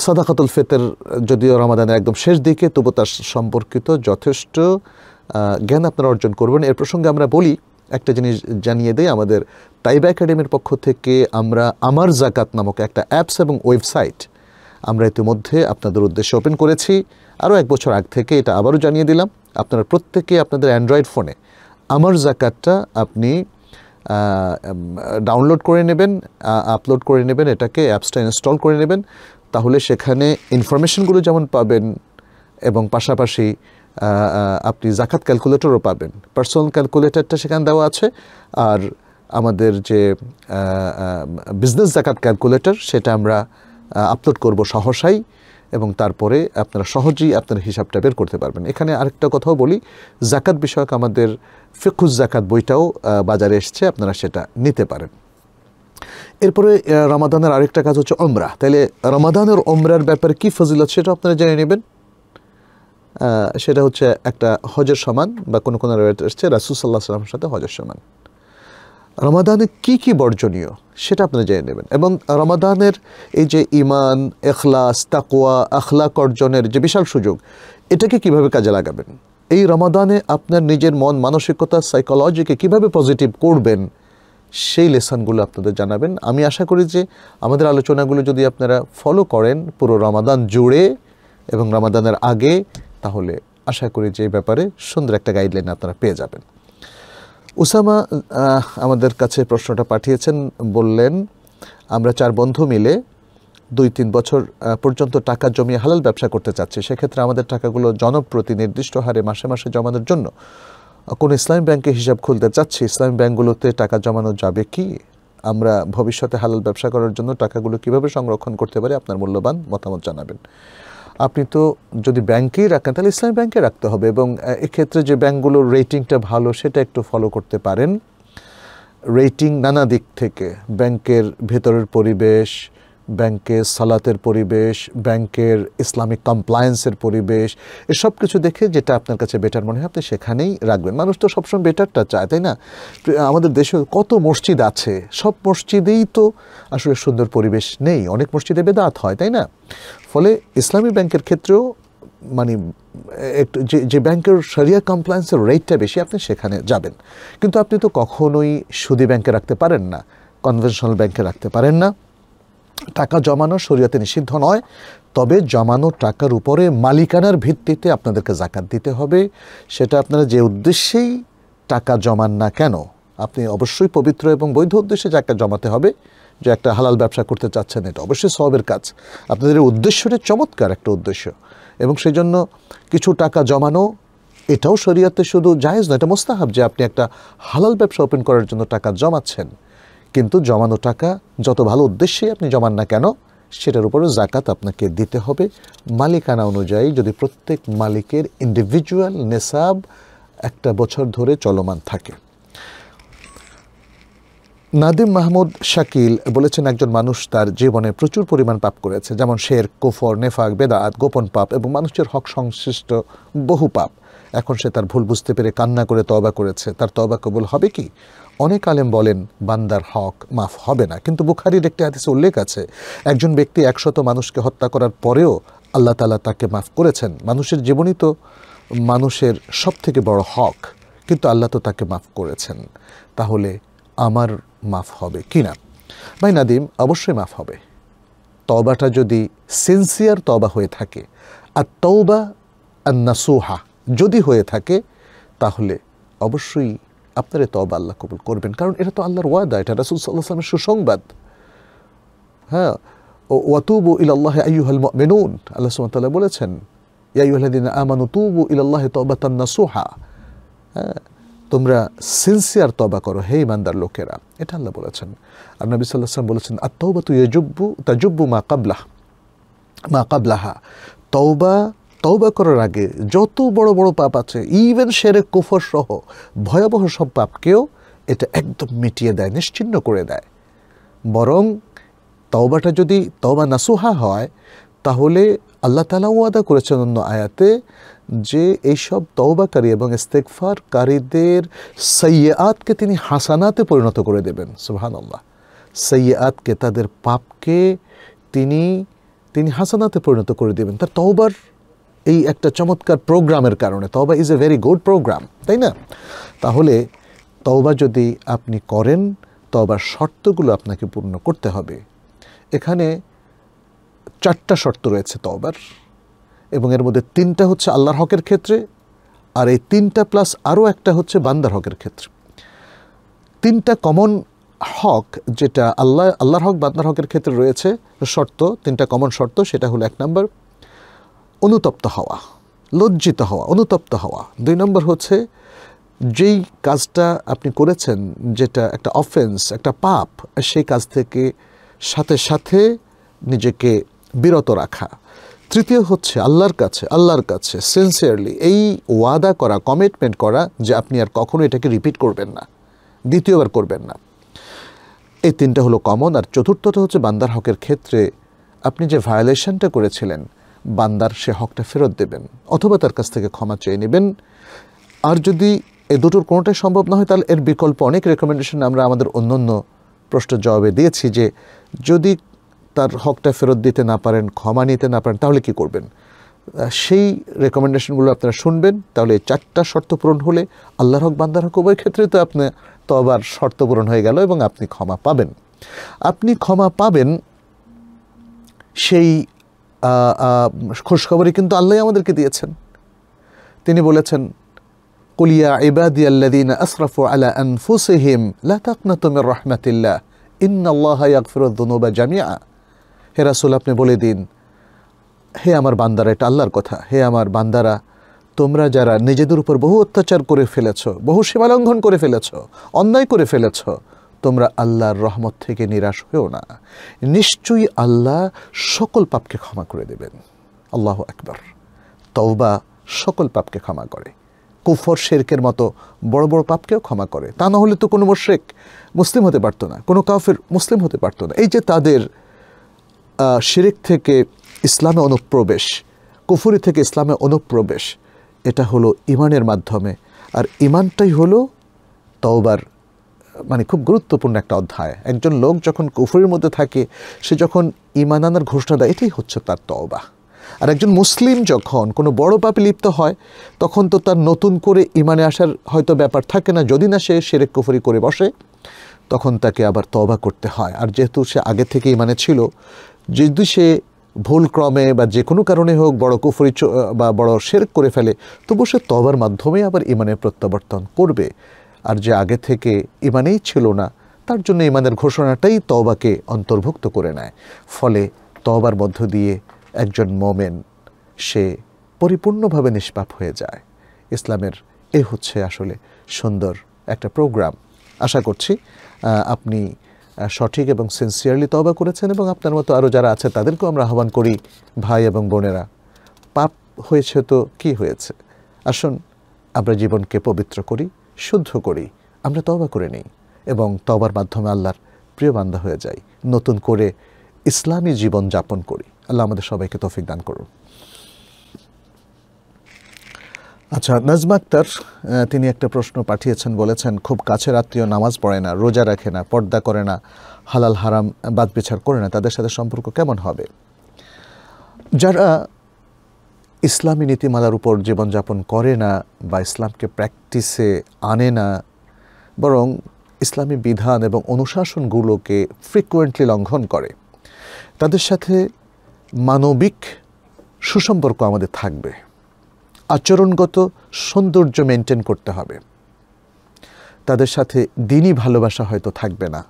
সাদাকাতুল ফেতের যদিও রমাদানের একদম শেষ দিকে তবু তার সম্পর্কিত যথেষ্ট জ্ঞান আপনারা অর্জন করবেন এর প্রসঙ্গে আমরা বলি একটা জিনিস জানিয়ে দেয় আমাদের তাইবা একাডেমির পক্ষ থেকে আমরা আমার জাকাত নামক একটা অ্যাপস এবং ওয়েবসাইট আমরা ইতিমধ্যে আপনাদের উদ্দেশ্যে ওপেন করেছি আরও এক বছর আগ থেকে এটা আবারও জানিয়ে দিলাম আপনারা প্রত্যেকে আপনাদের অ্যান্ড্রয়েড ফোনে আমার জাকাতটা আপনি ডাউনলোড করে নেবেন আপলোড করে নেবেন এটাকে অ্যাপসটা ইনস্টল করে নেবেন তাহলে সেখানে ইনফরমেশনগুলো যেমন পাবেন এবং পাশাপাশি আপনি জাকাত ক্যালকুলেটরও পাবেন পার্সোনাল ক্যালকুলেটরটা সেখানে দেওয়া আছে আর আমাদের যে বিজনেস জাকাত ক্যালকুলেটর সেটা আমরা আপলোড করব সহসাই এবং তারপরে আপনারা সহজেই আপনার হিসাবটা বের করতে পারবেন এখানে আরেকটা কথাও বলি জাকাত বিষয়ক আমাদের ফিকুজ জাকাত বইটাও বাজারে এসছে আপনারা সেটা নিতে পারেন এরপরে রমাদানের আরেকটা কাজ হচ্ছে অমরা তাহলে রমাদানের অমরার ব্যাপারে কি ফজিলত সেটা আপনারা জেনে নেবেন সেটা হচ্ছে একটা হজের সমান বা কোনো কোনো রেট এসছে রাসুসাল্লাহ সাল্লামের সাথে হজের সমান রমাদানে কি কি বর্জনীয় সেটা আপনি জেনে নেবেন এবং রমাদানের এই যে ইমান এখলাস তাকুয়া আখলাক অর্জনের যে বিশাল সুযোগ এটাকে কিভাবে কাজে লাগাবেন এই রমাদানে আপনার নিজের মন মানসিকতা সাইকোলজিকে কিভাবে পজিটিভ করবেন সেই লেসনগুলো আপনাদের জানাবেন আমি আশা করি যে আমাদের আলোচনাগুলো যদি আপনারা ফলো করেন পুরো রমাদান জুড়ে এবং রমাদানের আগে তাহলে আশা করি যে ব্যাপারে সুন্দর একটা গাইডলাইন আপনারা পেয়ে যাবেন উসামা আমাদের কাছে প্রশ্নটা পাঠিয়েছেন বললেন আমরা চার বন্ধু মিলে দুই তিন বছর পর্যন্ত টাকা জমিয়ে হালাল ব্যবসা করতে চাচ্ছি সেক্ষেত্রে আমাদের টাকাগুলো জনপ্রতি নির্দিষ্ট হারে মাসে মাসে জমানোর জন্য কোন ইসলামী ব্যাংকে হিসাব খুলতে চাচ্ছি ইসলামী ব্যাংকগুলোতে টাকা জমানো যাবে কি আমরা ভবিষ্যতে হালাল ব্যবসা করার জন্য টাকাগুলো কিভাবে সংরক্ষণ করতে পারি আপনার মূল্যবান মতামত জানাবেন আপনি তো যদি ব্যাংকেই রাখেন তাহলে ইসলামী ব্যাংকে রাখতে হবে এবং এক্ষেত্রে যে ব্যাংকগুলোর রেটিংটা ভালো সেটা একটু ফলো করতে পারেন রেটিং নানা দিক থেকে ব্যাংকের ভেতরের পরিবেশ ব্যাংকের সালাতের পরিবেশ ব্যাংকের ইসলামিক কমপ্লায়েন্সের পরিবেশ এসব কিছু দেখে যেটা আপনার কাছে বেটার মনে হয় আপনি সেখানেই রাখবেন মানুষ তো সবসময় বেটারটা চায় তাই না আমাদের দেশে কত মসজিদ আছে সব মসজিদেই তো আসলে সুন্দর পরিবেশ নেই অনেক মসজিদে বেদাত হয় তাই না ফলে ইসলামী ব্যাংকের ক্ষেত্রেও মানে একটু যে যে ব্যাংকের সারিয়া কমপ্লায়েন্সের রেটটা বেশি আপনি সেখানে যাবেন কিন্তু আপনি তো কখনোই সুদী ব্যাংকে রাখতে পারেন না কনভেনশনাল ব্যাংকে রাখতে পারেন না টাকা জমানো সরিয়াতে নিষিদ্ধ নয় তবে জমানো টাকার উপরে মালিকানার ভিত্তিতে আপনাদেরকে জাকাত দিতে হবে সেটা আপনারা যে উদ্দেশ্যেই টাকা জমান না কেন আপনি অবশ্যই পবিত্র এবং বৈধ উদ্দেশ্যে জাকাত জমাতে হবে যে একটা হালাল ব্যবসা করতে চাচ্ছেন এটা অবশ্যই সবের কাজ আপনাদের উদ্দেশ্যটা চমৎকার একটা উদ্দেশ্য এবং সেই জন্য কিছু টাকা জমানো এটাও শরীয়তে শুধু জায়েজ নয় এটা মোস্তাহাব যে আপনি একটা হালাল ব্যবসা ওপেন করার জন্য টাকা জমাচ্ছেন কিন্তু জমানো টাকা যত ভালো উদ্দেশ্যেই আপনি জমান না কেন সেটার উপরে জাকাত আপনাকে দিতে হবে মালিকানা অনুযায়ী যদি প্রত্যেক মালিকের ইন্ডিভিজুয়াল নেশাব একটা বছর ধরে চলমান থাকে নাদিম মাহমুদ শাকিল বলেছেন একজন মানুষ তার জীবনে প্রচুর পরিমাণ পাপ করেছে যেমন শের কোফর নেফাক বেদাত গোপন পাপ এবং মানুষের হক সংশ্লিষ্ট বহু পাপ এখন সে তার ভুল বুঝতে পেরে কান্না করে তবা করেছে তার তবা কবুল হবে কি অনেক আলেম বলেন বান্দার হক মাফ হবে না কিন্তু বুখারির একটি হাতিসে উল্লেখ আছে একজন ব্যক্তি একশত মানুষকে হত্যা করার পরেও আল্লাহ তালা তাকে মাফ করেছেন মানুষের জীবনই তো মানুষের সব থেকে বড় হক কিন্তু আল্লাহ তো তাকে মাফ করেছেন তাহলে আমার মাফ হবে কি না ভাই নাদিম অবশ্যই মাফ হবে তবাটা যদি সিনসিয়ার তবা হয়ে থাকে আর তৌবা আর নাসোহা যদি হয়ে থাকে তাহলে অবশ্যই আপনার এ তবা আল্লাহ কবুল করবেন কারণ এটা তো আল্লাহর ওয়াদা এটা রাসুল সাল্লাহামের সুসংবাদ হ্যাঁ ওয়াতুবু ইল আল্লাহ আইহাল মেনুন আল্লাহ সুমতাল্লাহ বলেছেন দিন আমানু তুবু ইল আল্লাহ তান্না নাসোহা হ্যাঁ তোমরা সিনসিয়ার তবা করো হে ইমানদার লোকেরা এটা আল্লাহ বলেছেন আর নবী সাল্লাহাম বলেছেন আত্মৌবা তুই ইয়জুব্বু তাজুব্বু মা কাবলাহ মা কাবলাহা তৌবা তওবা করার আগে যত বড় বড় পাপ আছে ইভেন সেরে কুফর সহ ভয়াবহ সব পাপকেও এটা একদম মিটিয়ে দেয় নিশ্চিন্ন করে দেয় বরং তওবাটা যদি তওবা নাসুহা হয় তাহলে আল্লাহ তালাও আদা করেছেন অন্য আয়াতে যে এইসব তওবাকারী এবং ইস্তেকফারকারীদের সৈয়াতকে তিনি হাসানাতে পরিণত করে দেবেন সুহানাল্লাহ সৈয়াদকে তাদের পাপকে তিনি তিনি হাসানাতে পরিণত করে দেবেন তার তওবার এই একটা চমৎকার প্রোগ্রামের কারণে তওবা is a very good programme তাই না তাহলে তওবা যদি আপনি করেন তওবার শর্তগুলো আপনাকে পূর্ণ করতে হবে এখানে চারটা শর্ত রয়েছে তওবার এবং এর মধ্যে তিনটা হচ্ছে আল্লাহর হকের ক্ষেত্রে আর এই তিনটা প্লাস আরও একটা হচ্ছে বান্দার হকের ক্ষেত্রে তিনটা কমন হক যেটা আল্লাহ আল্লাহর হক বান্দার হকের ক্ষেত্রে রয়েছে শর্ত তিনটা কমন শর্ত সেটা হলো এক নম্বর অনুতপ্ত হওয়া লজ্জিত হওয়া অনুতপ্ত হওয়া দুই নম্বর হচ্ছে যেই কাজটা আপনি করেছেন যেটা একটা অফেন্স একটা পাপ সেই কাজ থেকে সাথে সাথে নিজেকে বিরত রাখা তৃতীয় হচ্ছে আল্লাহর কাছে আল্লাহর কাছে সিনসিয়ারলি এই ওয়াদা করা কমিটমেন্ট করা যে আপনি আর কখনো এটাকে রিপিট করবেন না দ্বিতীয়বার করবেন না এই তিনটা হলো কমন আর চতুর্থটা হচ্ছে বান্দার হকের ক্ষেত্রে আপনি যে ভায়োলেশনটা করেছিলেন বান্দার সে হকটা ফেরত দেবেন অথবা তার কাছ থেকে ক্ষমা চেয়ে নেবেন আর যদি এ দুটোর কোনোটাই সম্ভব না হয় তাহলে এর বিকল্প অনেক রেকমেন্ডেশন আমরা আমাদের অন্য অন্য প্রশ্ন জবাবে দিয়েছি যে যদি তার হকটা ফেরত দিতে না পারেন ক্ষমা নিতে না পারেন তাহলে কি করবেন সেই রেকমেন্ডেশনগুলো আপনারা শুনবেন তাহলে চারটা শর্ত পূরণ হলে আল্লাহর হক বান্দার হক উভয় ক্ষেত্রে তো আপনার তবার শর্ত পূরণ হয়ে গেল এবং আপনি ক্ষমা পাবেন আপনি ক্ষমা পাবেন সেই খুশখবরই কিন্তু আল্লাহ আমাদেরকে দিয়েছেন তিনি বলেছেন কুলিয়া ইবাদি আল্লাদিন আসরাফু আলা আনফুসিহিম লা তাকনাতুমির রহমাতিল্লাহ আল্লাহ ইয়াগফিরুদ দুনুবা জামিআ হে রাসুল আপনি বলে দিন হে আমার বান্দারা এটা আল্লাহর কথা হে আমার বান্দারা তোমরা যারা নিজেদের উপর বহু অত্যাচার করে ফেলেছ বহু সীমালঙ্ঘন করে ফেলেছ অন্যায় করে ফেলেছ তোমরা আল্লাহর রহমত থেকে নিরাশ হয়েও না নিশ্চয়ই আল্লাহ সকল পাপকে ক্ষমা করে দেবেন আল্লাহ একবার তওবা সকল পাপকে ক্ষমা করে কুফর শেরকের মতো বড় বড় পাপকেও ক্ষমা করে তা না হলে তো কোনো মোশেক মুসলিম হতে পারতো না কোনো কাফের মুসলিম হতে পারতো না এই যে তাদের শিরিক থেকে ইসলামে অনুপ্রবেশ কুফুরি থেকে ইসলামে অনুপ্রবেশ এটা হলো ইমানের মাধ্যমে আর ইমানটাই হলো তওবার মানে খুব গুরুত্বপূর্ণ একটা অধ্যায় একজন লোক যখন কুফুরির মধ্যে থাকে সে যখন ইমান আনার ঘোষণা দেয় এটাই হচ্ছে তার তওবা আর একজন মুসলিম যখন কোনো বড় পাপে লিপ্ত হয় তখন তো তার নতুন করে ইমানে আসার হয়তো ব্যাপার থাকে না যদি না সে সেরে কুফুরি করে বসে তখন তাকে আবার তবা করতে হয় আর যেহেতু সে আগে থেকে ইমানে ছিল যদি সে ভুলক্রমে বা যে কোনো কারণে হোক বড় কুফরি বা বড় শের করে ফেলে তবু সে তবার মাধ্যমে আবার ইমানে প্রত্যাবর্তন করবে আর যে আগে থেকে ইমানেই ছিল না তার জন্য ইমানের ঘোষণাটাই তবাকে অন্তর্ভুক্ত করে নেয় ফলে তবার মধ্য দিয়ে একজন মোমেন সে পরিপূর্ণভাবে নিষ্পাপ হয়ে যায় ইসলামের এ হচ্ছে আসলে সুন্দর একটা প্রোগ্রাম আশা করছি আপনি সঠিক এবং সিনসিয়ারলি তবা করেছেন এবং আপনার মতো আরও যারা আছে তাদেরকেও আমরা আহ্বান করি ভাই এবং বোনেরা পাপ হয়েছে তো কি হয়েছে আসুন আমরা জীবনকে পবিত্র করি শুদ্ধ করি আমরা তবা করে নিই এবং তবার মাধ্যমে আল্লাহর প্রিয় বান্ধা হয়ে যাই নতুন করে ইসলামী জীবন যাপন করি আল্লাহ আমাদের সবাইকে তৌফিক দান করুন আচ্ছা নাজম আক্তার তিনি একটা প্রশ্ন পাঠিয়েছেন বলেছেন খুব কাছের আত্মীয় নামাজ পড়ে না রোজা রাখে না পর্দা করে না হালাল হারাম বাদ বিচার করে না তাদের সাথে সম্পর্ক কেমন হবে যারা ইসলামী নীতিমালার উপর জীবনযাপন করে না বা ইসলামকে প্র্যাকটিসে আনে না বরং ইসলামী বিধান এবং অনুশাসনগুলোকে ফ্রিকুয়েন্টলি লঙ্ঘন করে তাদের সাথে মানবিক সুসম্পর্ক আমাদের থাকবে আচরণগত সৌন্দর্য মেনটেন করতে হবে তাদের সাথে দিনই ভালোবাসা হয়তো থাকবে না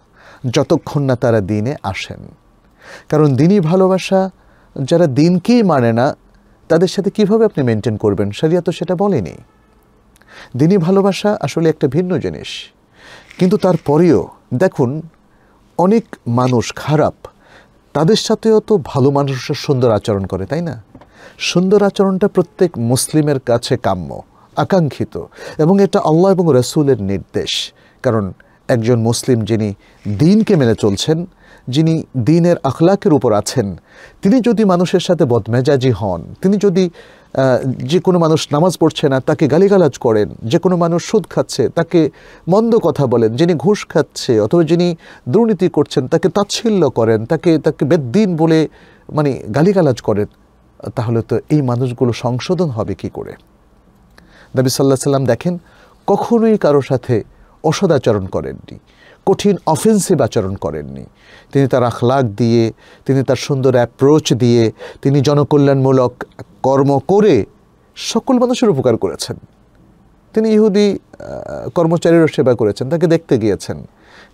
যতক্ষণ না তারা দিনে আসেন কারণ দিনই ভালোবাসা যারা দিনকেই মানে না তাদের সাথে কিভাবে আপনি মেনটেন করবেন সারিয়া তো সেটা বলেনি দিনই ভালোবাসা আসলে একটা ভিন্ন জিনিস কিন্তু তারপরেও দেখুন অনেক মানুষ খারাপ তাদের সাথেও তো ভালো মানুষের সুন্দর আচরণ করে তাই না সুন্দর আচরণটা প্রত্যেক মুসলিমের কাছে কাম্য আকাঙ্ক্ষিত এবং এটা আল্লাহ এবং রসুলের নির্দেশ কারণ একজন মুসলিম যিনি দিনকে মেনে চলছেন যিনি দিনের আখলাকের উপর আছেন তিনি যদি মানুষের সাথে বদমেজাজি হন তিনি যদি যে কোনো মানুষ নামাজ পড়ছে না তাকে গালিগালাজ করেন যে কোনো মানুষ সুদ খাচ্ছে তাকে মন্দ কথা বলেন যিনি ঘুষ খাচ্ছে অথবা যিনি দুর্নীতি করছেন তাকে তাচ্ছিল্য করেন তাকে তাকে বেদ্দিন বলে মানে গালিগালাজ করেন তাহলে তো এই মানুষগুলো সংশোধন হবে কি করে নবী সাল্লাহ সাল্লাম দেখেন কখনোই কারো সাথে অসদাচরণ করেননি কঠিন অফেন্সিভ আচরণ করেননি তিনি তার আখলাক দিয়ে তিনি তার সুন্দর অ্যাপ্রোচ দিয়ে তিনি জনকল্যাণমূলক কর্ম করে সকল মানুষের উপকার করেছেন তিনি ইহুদি কর্মচারীরও সেবা করেছেন তাকে দেখতে গিয়েছেন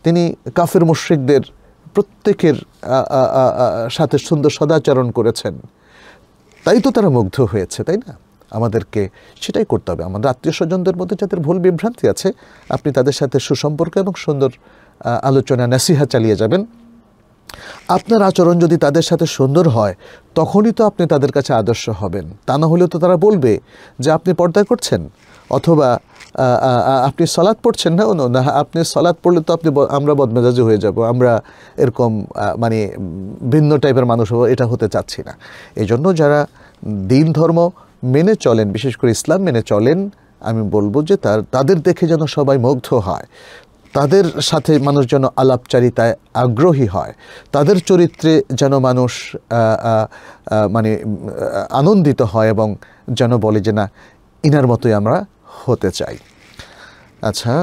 তিনি কাফের মুশ্রিকদের প্রত্যেকের সাথে সুন্দর সদাচরণ করেছেন তাই তো তারা মুগ্ধ হয়েছে তাই না আমাদেরকে সেটাই করতে হবে আমাদের আত্মীয় স্বজনদের মধ্যে যাদের ভুল বিভ্রান্তি আছে আপনি তাদের সাথে সুসম্পর্ক এবং সুন্দর আলোচনা নাসিহা চালিয়ে যাবেন আপনার আচরণ যদি তাদের সাথে সুন্দর হয় তখনই তো আপনি তাদের কাছে আদর্শ হবেন তা না হলেও তো তারা বলবে যে আপনি পর্দা করছেন অথবা আপনি সলাদ পড়ছেন না না আপনি সলাদ পড়লে তো আপনি আমরা বদমেজাজি হয়ে যাব আমরা এরকম মানে ভিন্ন টাইপের মানুষ হবো এটা হতে চাচ্ছি না এই জন্য যারা দিন ধর্ম মেনে চলেন বিশেষ করে ইসলাম মেনে চলেন আমি বলবো যে তার তাদের দেখে যেন সবাই মুগ্ধ হয় তাদের সাথে মানুষ যেন আলাপচারিতায় আগ্রহী হয় তাদের চরিত্রে যেন মানুষ মানে আনন্দিত হয় এবং যেন বলে যে না ইনার মতোই আমরা হতে চাই আচ্ছা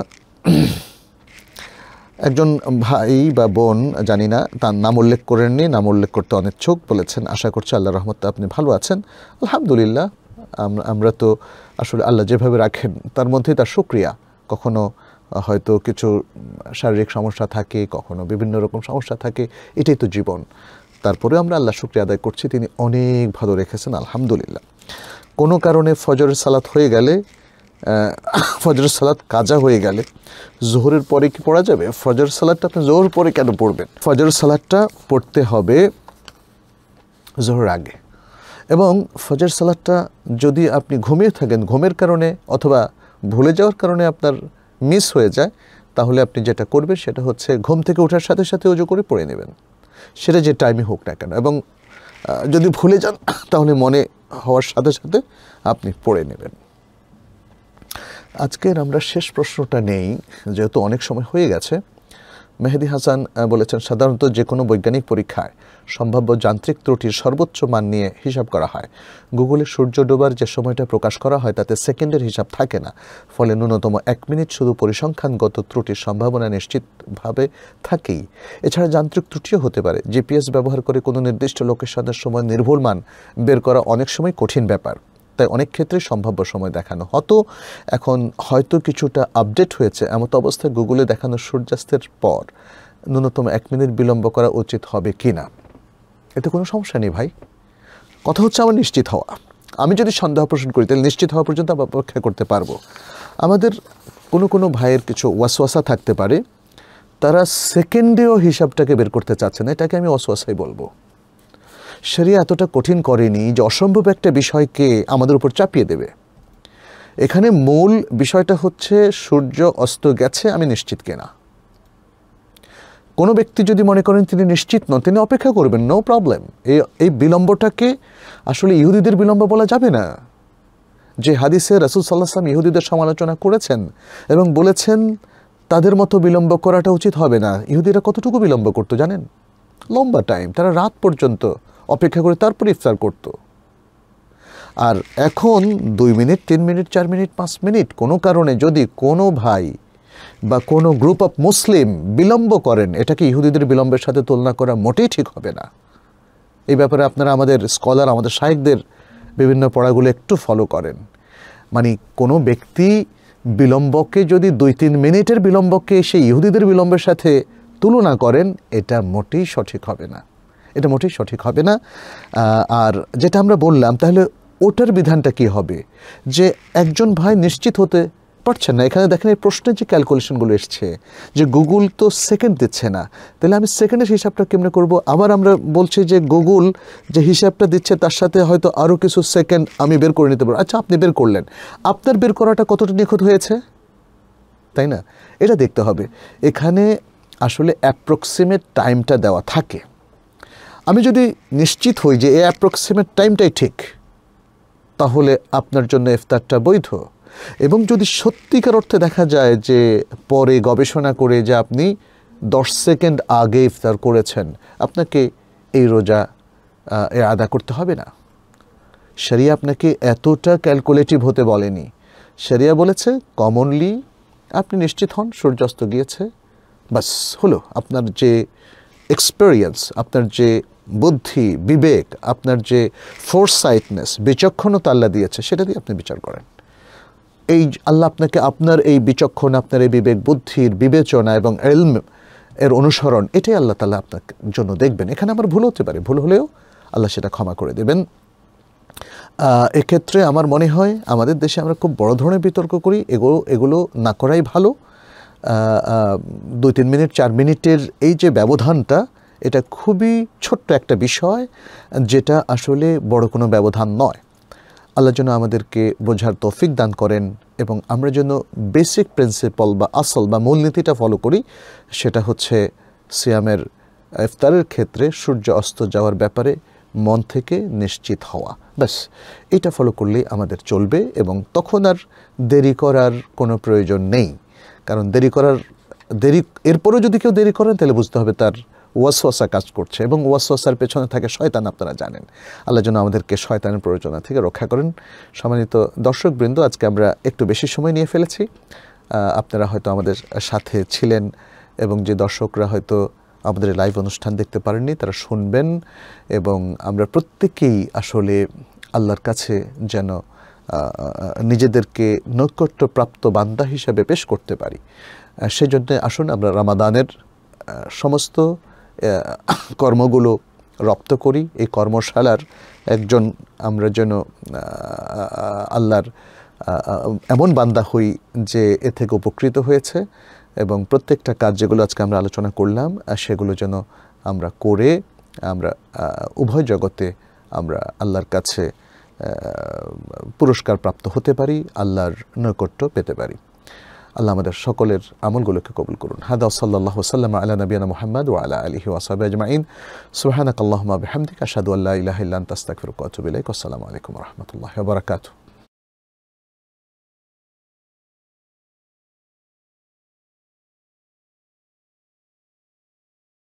একজন ভাই বা বোন জানি না তার নাম উল্লেখ করেননি নাম উল্লেখ করতে অনিচ্ছুক বলেছেন আশা করছি আল্লাহ রহমত আপনি ভালো আছেন আলহামদুলিল্লাহ আমরা তো আসলে আল্লাহ যেভাবে রাখেন তার মধ্যেই তার সুক্রিয়া কখনো হয়তো কিছু শারীরিক সমস্যা থাকে কখনো বিভিন্ন রকম সমস্যা থাকে এটাই তো জীবন তারপরে আমরা আল্লাহ শুক্রিয়া আদায় করছি তিনি অনেক ভালো রেখেছেন আলহামদুলিল্লাহ কোনো কারণে ফজরের সালাত হয়ে গেলে ফজর সালাত কাজা হয়ে গেলে জোহরের পরে কি পড়া যাবে ফজর সালাদটা আপনি জোহর পরে কেন পড়বেন ফজর সালাদটা পড়তে হবে জোহর আগে এবং ফজর সালাদটা যদি আপনি ঘুমিয়ে থাকেন ঘুমের কারণে অথবা ভুলে যাওয়ার কারণে আপনার মিস হয়ে যায় তাহলে আপনি যেটা করবেন সেটা হচ্ছে ঘুম থেকে ওঠার সাথে সাথে ওজো করে পড়ে নেবেন সেটা যে টাইমে হোক না কেন এবং যদি ভুলে যান তাহলে মনে হওয়ার সাথে সাথে আপনি পড়ে নেবেন আজকের আমরা শেষ প্রশ্নটা নেই যেহেতু অনেক সময় হয়ে গেছে মেহেদি হাসান বলেছেন সাধারণত যে কোনো বৈজ্ঞানিক পরীক্ষায় সম্ভাব্য যান্ত্রিক ত্রুটির সর্বোচ্চ মান নিয়ে হিসাব করা হয় গুগলে সূর্য ডোবার যে সময়টা প্রকাশ করা হয় তাতে সেকেন্ডের হিসাব থাকে না ফলে ন্যূনতম এক মিনিট শুধু পরিসংখ্যানগত ত্রুটির সম্ভাবনা নিশ্চিতভাবে থাকেই এছাড়া যান্ত্রিক ত্রুটিও হতে পারে জিপিএস ব্যবহার করে কোনো নির্দিষ্ট লোকেশনের সময় নির্ভুল মান বের করা অনেক সময় কঠিন ব্যাপার তাই অনেক ক্ষেত্রে সম্ভাব্য সময় দেখানো হতো এখন হয়তো কিছুটা আপডেট হয়েছে এমত অবস্থায় গুগলে দেখানো সূর্যাস্তের পর ন্যূনতম এক মিনিট বিলম্ব করা উচিত হবে কি না এতে কোনো সমস্যা নেই ভাই কথা হচ্ছে আমার নিশ্চিত হওয়া আমি যদি সন্দেহ পোষণ করি তাহলে নিশ্চিত হওয়া পর্যন্ত আমরা অপেক্ষা করতে পারবো আমাদের কোনো কোনো ভাইয়ের কিছু ওয়াসওয়াসা থাকতে পারে তারা সেকেন্ডেও হিসাবটাকে বের করতে চাচ্ছে না এটাকে আমি অসওয়াসাই বলবো সেরিয়া এতটা কঠিন করেনি যে অসম্ভব একটা বিষয়কে আমাদের উপর চাপিয়ে দেবে এখানে মূল বিষয়টা হচ্ছে সূর্য অস্ত গেছে আমি নিশ্চিত কেনা কোনো ব্যক্তি যদি মনে করেন তিনি নিশ্চিত নন তিনি অপেক্ষা করবেন নো প্রবলেম এই এই বিলম্বটাকে আসলে ইহুদিদের বিলম্ব বলা যাবে না যে হাদিসে রাসুল সাল্লাহাম ইহুদিদের সমালোচনা করেছেন এবং বলেছেন তাদের মতো বিলম্ব করাটা উচিত হবে না ইহুদিরা কতটুকু বিলম্ব করতো জানেন লম্বা টাইম তারা রাত পর্যন্ত অপেক্ষা করে তারপর ইফতার করত আর এখন দুই মিনিট তিন মিনিট চার মিনিট পাঁচ মিনিট কোনো কারণে যদি কোনো ভাই বা কোনো গ্রুপ অফ মুসলিম বিলম্ব করেন এটাকে ইহুদিদের বিলম্বের সাথে তুলনা করা মোটেই ঠিক হবে না এই ব্যাপারে আপনারা আমাদের স্কলার আমাদের সাহেকদের বিভিন্ন পড়াগুলো একটু ফলো করেন মানে কোনো ব্যক্তি বিলম্বকে যদি দুই তিন মিনিটের বিলম্বকে সেই ইহুদিদের বিলম্বের সাথে তুলনা করেন এটা মোটেই সঠিক হবে না এটা মোটেই সঠিক হবে না আর যেটা আমরা বললাম তাহলে ওটার বিধানটা কি হবে যে একজন ভাই নিশ্চিত হতে পারছেন না এখানে দেখেন এই প্রশ্নের যে ক্যালকুলেশনগুলো এসছে যে গুগল তো সেকেন্ড দিচ্ছে না তাহলে আমি সেকেন্ডের হিসাবটা কেমনে করব আবার আমরা বলছি যে গুগল যে হিসাবটা দিচ্ছে তার সাথে হয়তো আরও কিছু সেকেন্ড আমি বের করে নিতে পারবো আচ্ছা আপনি বের করলেন আপনার বের করাটা কতটা নিখুঁত হয়েছে তাই না এটা দেখতে হবে এখানে আসলে অ্যাপ্রক্সিমেট টাইমটা দেওয়া থাকে আমি যদি নিশ্চিত হই যে এই অ্যাপ্রক্সিমেট টাইমটাই ঠিক তাহলে আপনার জন্য ইফতারটা বৈধ এবং যদি সত্যিকার অর্থে দেখা যায় যে পরে গবেষণা করে যে আপনি দশ সেকেন্ড আগে ইফতার করেছেন আপনাকে এই রোজা এ আদা করতে হবে না সেরিয়া আপনাকে এতটা ক্যালকুলেটিভ হতে বলেনি সেরিয়া বলেছে কমনলি আপনি নিশ্চিত হন সূর্যাস্ত গিয়েছে বাস হলো আপনার যে এক্সপেরিয়েন্স আপনার যে বুদ্ধি বিবেক আপনার যে ফোরসাইটনেস বিচক্ষণতা আল্লাহ দিয়েছে সেটা দিয়ে আপনি বিচার করেন এই আল্লাহ আপনাকে আপনার এই বিচক্ষণ আপনার এই বিবেক বুদ্ধির বিবেচনা এবং এলম এর অনুসরণ এটাই আল্লাহ তালা আপনার জন্য দেখবেন এখানে আমার ভুল হতে পারে ভুল হলেও আল্লাহ সেটা ক্ষমা করে দেবেন এক্ষেত্রে আমার মনে হয় আমাদের দেশে আমরা খুব বড় ধরনের বিতর্ক করি এগুলো এগুলো না করাই ভালো দুই তিন মিনিট চার মিনিটের এই যে ব্যবধানটা এটা খুবই ছোট্ট একটা বিষয় যেটা আসলে বড় কোনো ব্যবধান নয় আল্লাহ যেন আমাদেরকে বোঝার তৌফিক দান করেন এবং আমরা যেন বেসিক প্রিন্সিপাল বা আসল বা মূলনীতিটা ফলো করি সেটা হচ্ছে সিয়ামের ইফতারের ক্ষেত্রে সূর্য অস্ত যাওয়ার ব্যাপারে মন থেকে নিশ্চিত হওয়া ব্যাস এটা ফলো করলেই আমাদের চলবে এবং তখন আর দেরি করার কোনো প্রয়োজন নেই কারণ দেরি করার দেরি এরপরেও যদি কেউ দেরি করেন তাহলে বুঝতে হবে তার ওয়াসওয়াসা কাজ করছে এবং ওয়াসওয়াসার পেছনে থাকে শয়তান আপনারা জানেন আল্লাহ যেন আমাদেরকে শয়তানের প্ররোচনা থেকে রক্ষা করেন সম্মানিত দর্শকবৃন্দ আজকে আমরা একটু বেশি সময় নিয়ে ফেলেছি আপনারা হয়তো আমাদের সাথে ছিলেন এবং যে দর্শকরা হয়তো আমাদের লাইভ অনুষ্ঠান দেখতে পারেননি তারা শুনবেন এবং আমরা প্রত্যেকেই আসলে আল্লাহর কাছে যেন নিজেদেরকে নৈকট্যপ্রাপ্ত বান্দা হিসাবে পেশ করতে পারি সেজন্য আসুন আমরা রামাদানের সমস্ত কর্মগুলো রপ্ত করি এই কর্মশালার একজন আমরা যেন আল্লাহর এমন বান্দা হই যে এ থেকে উপকৃত হয়েছে এবং প্রত্যেকটা কাজ যেগুলো আজকে আমরা আলোচনা করলাম সেগুলো যেন আমরা করে আমরা উভয় জগতে আমরা আল্লাহর কাছে পুরস্কার প্রাপ্ত হতে পারি আল্লাহর নৈকট্য পেতে পারি আল্লাহ আমাদের সকলের আমলগুলোকে কবুল করুন হাদা সাল্লাহ সাল্লাম আলা নবীনা মোহাম্মদ ও আলা আলহি ওয়াসাবে আজমাইন সুহানাক আল্লাহমা বেহামদিক আসাদু আল্লাহ ইলাহিল্লান তাস্তাক ফিরুক আতুবিল্লাইক আসসালামু আলাইকুম রহমতুল্লাহ বারাকাতু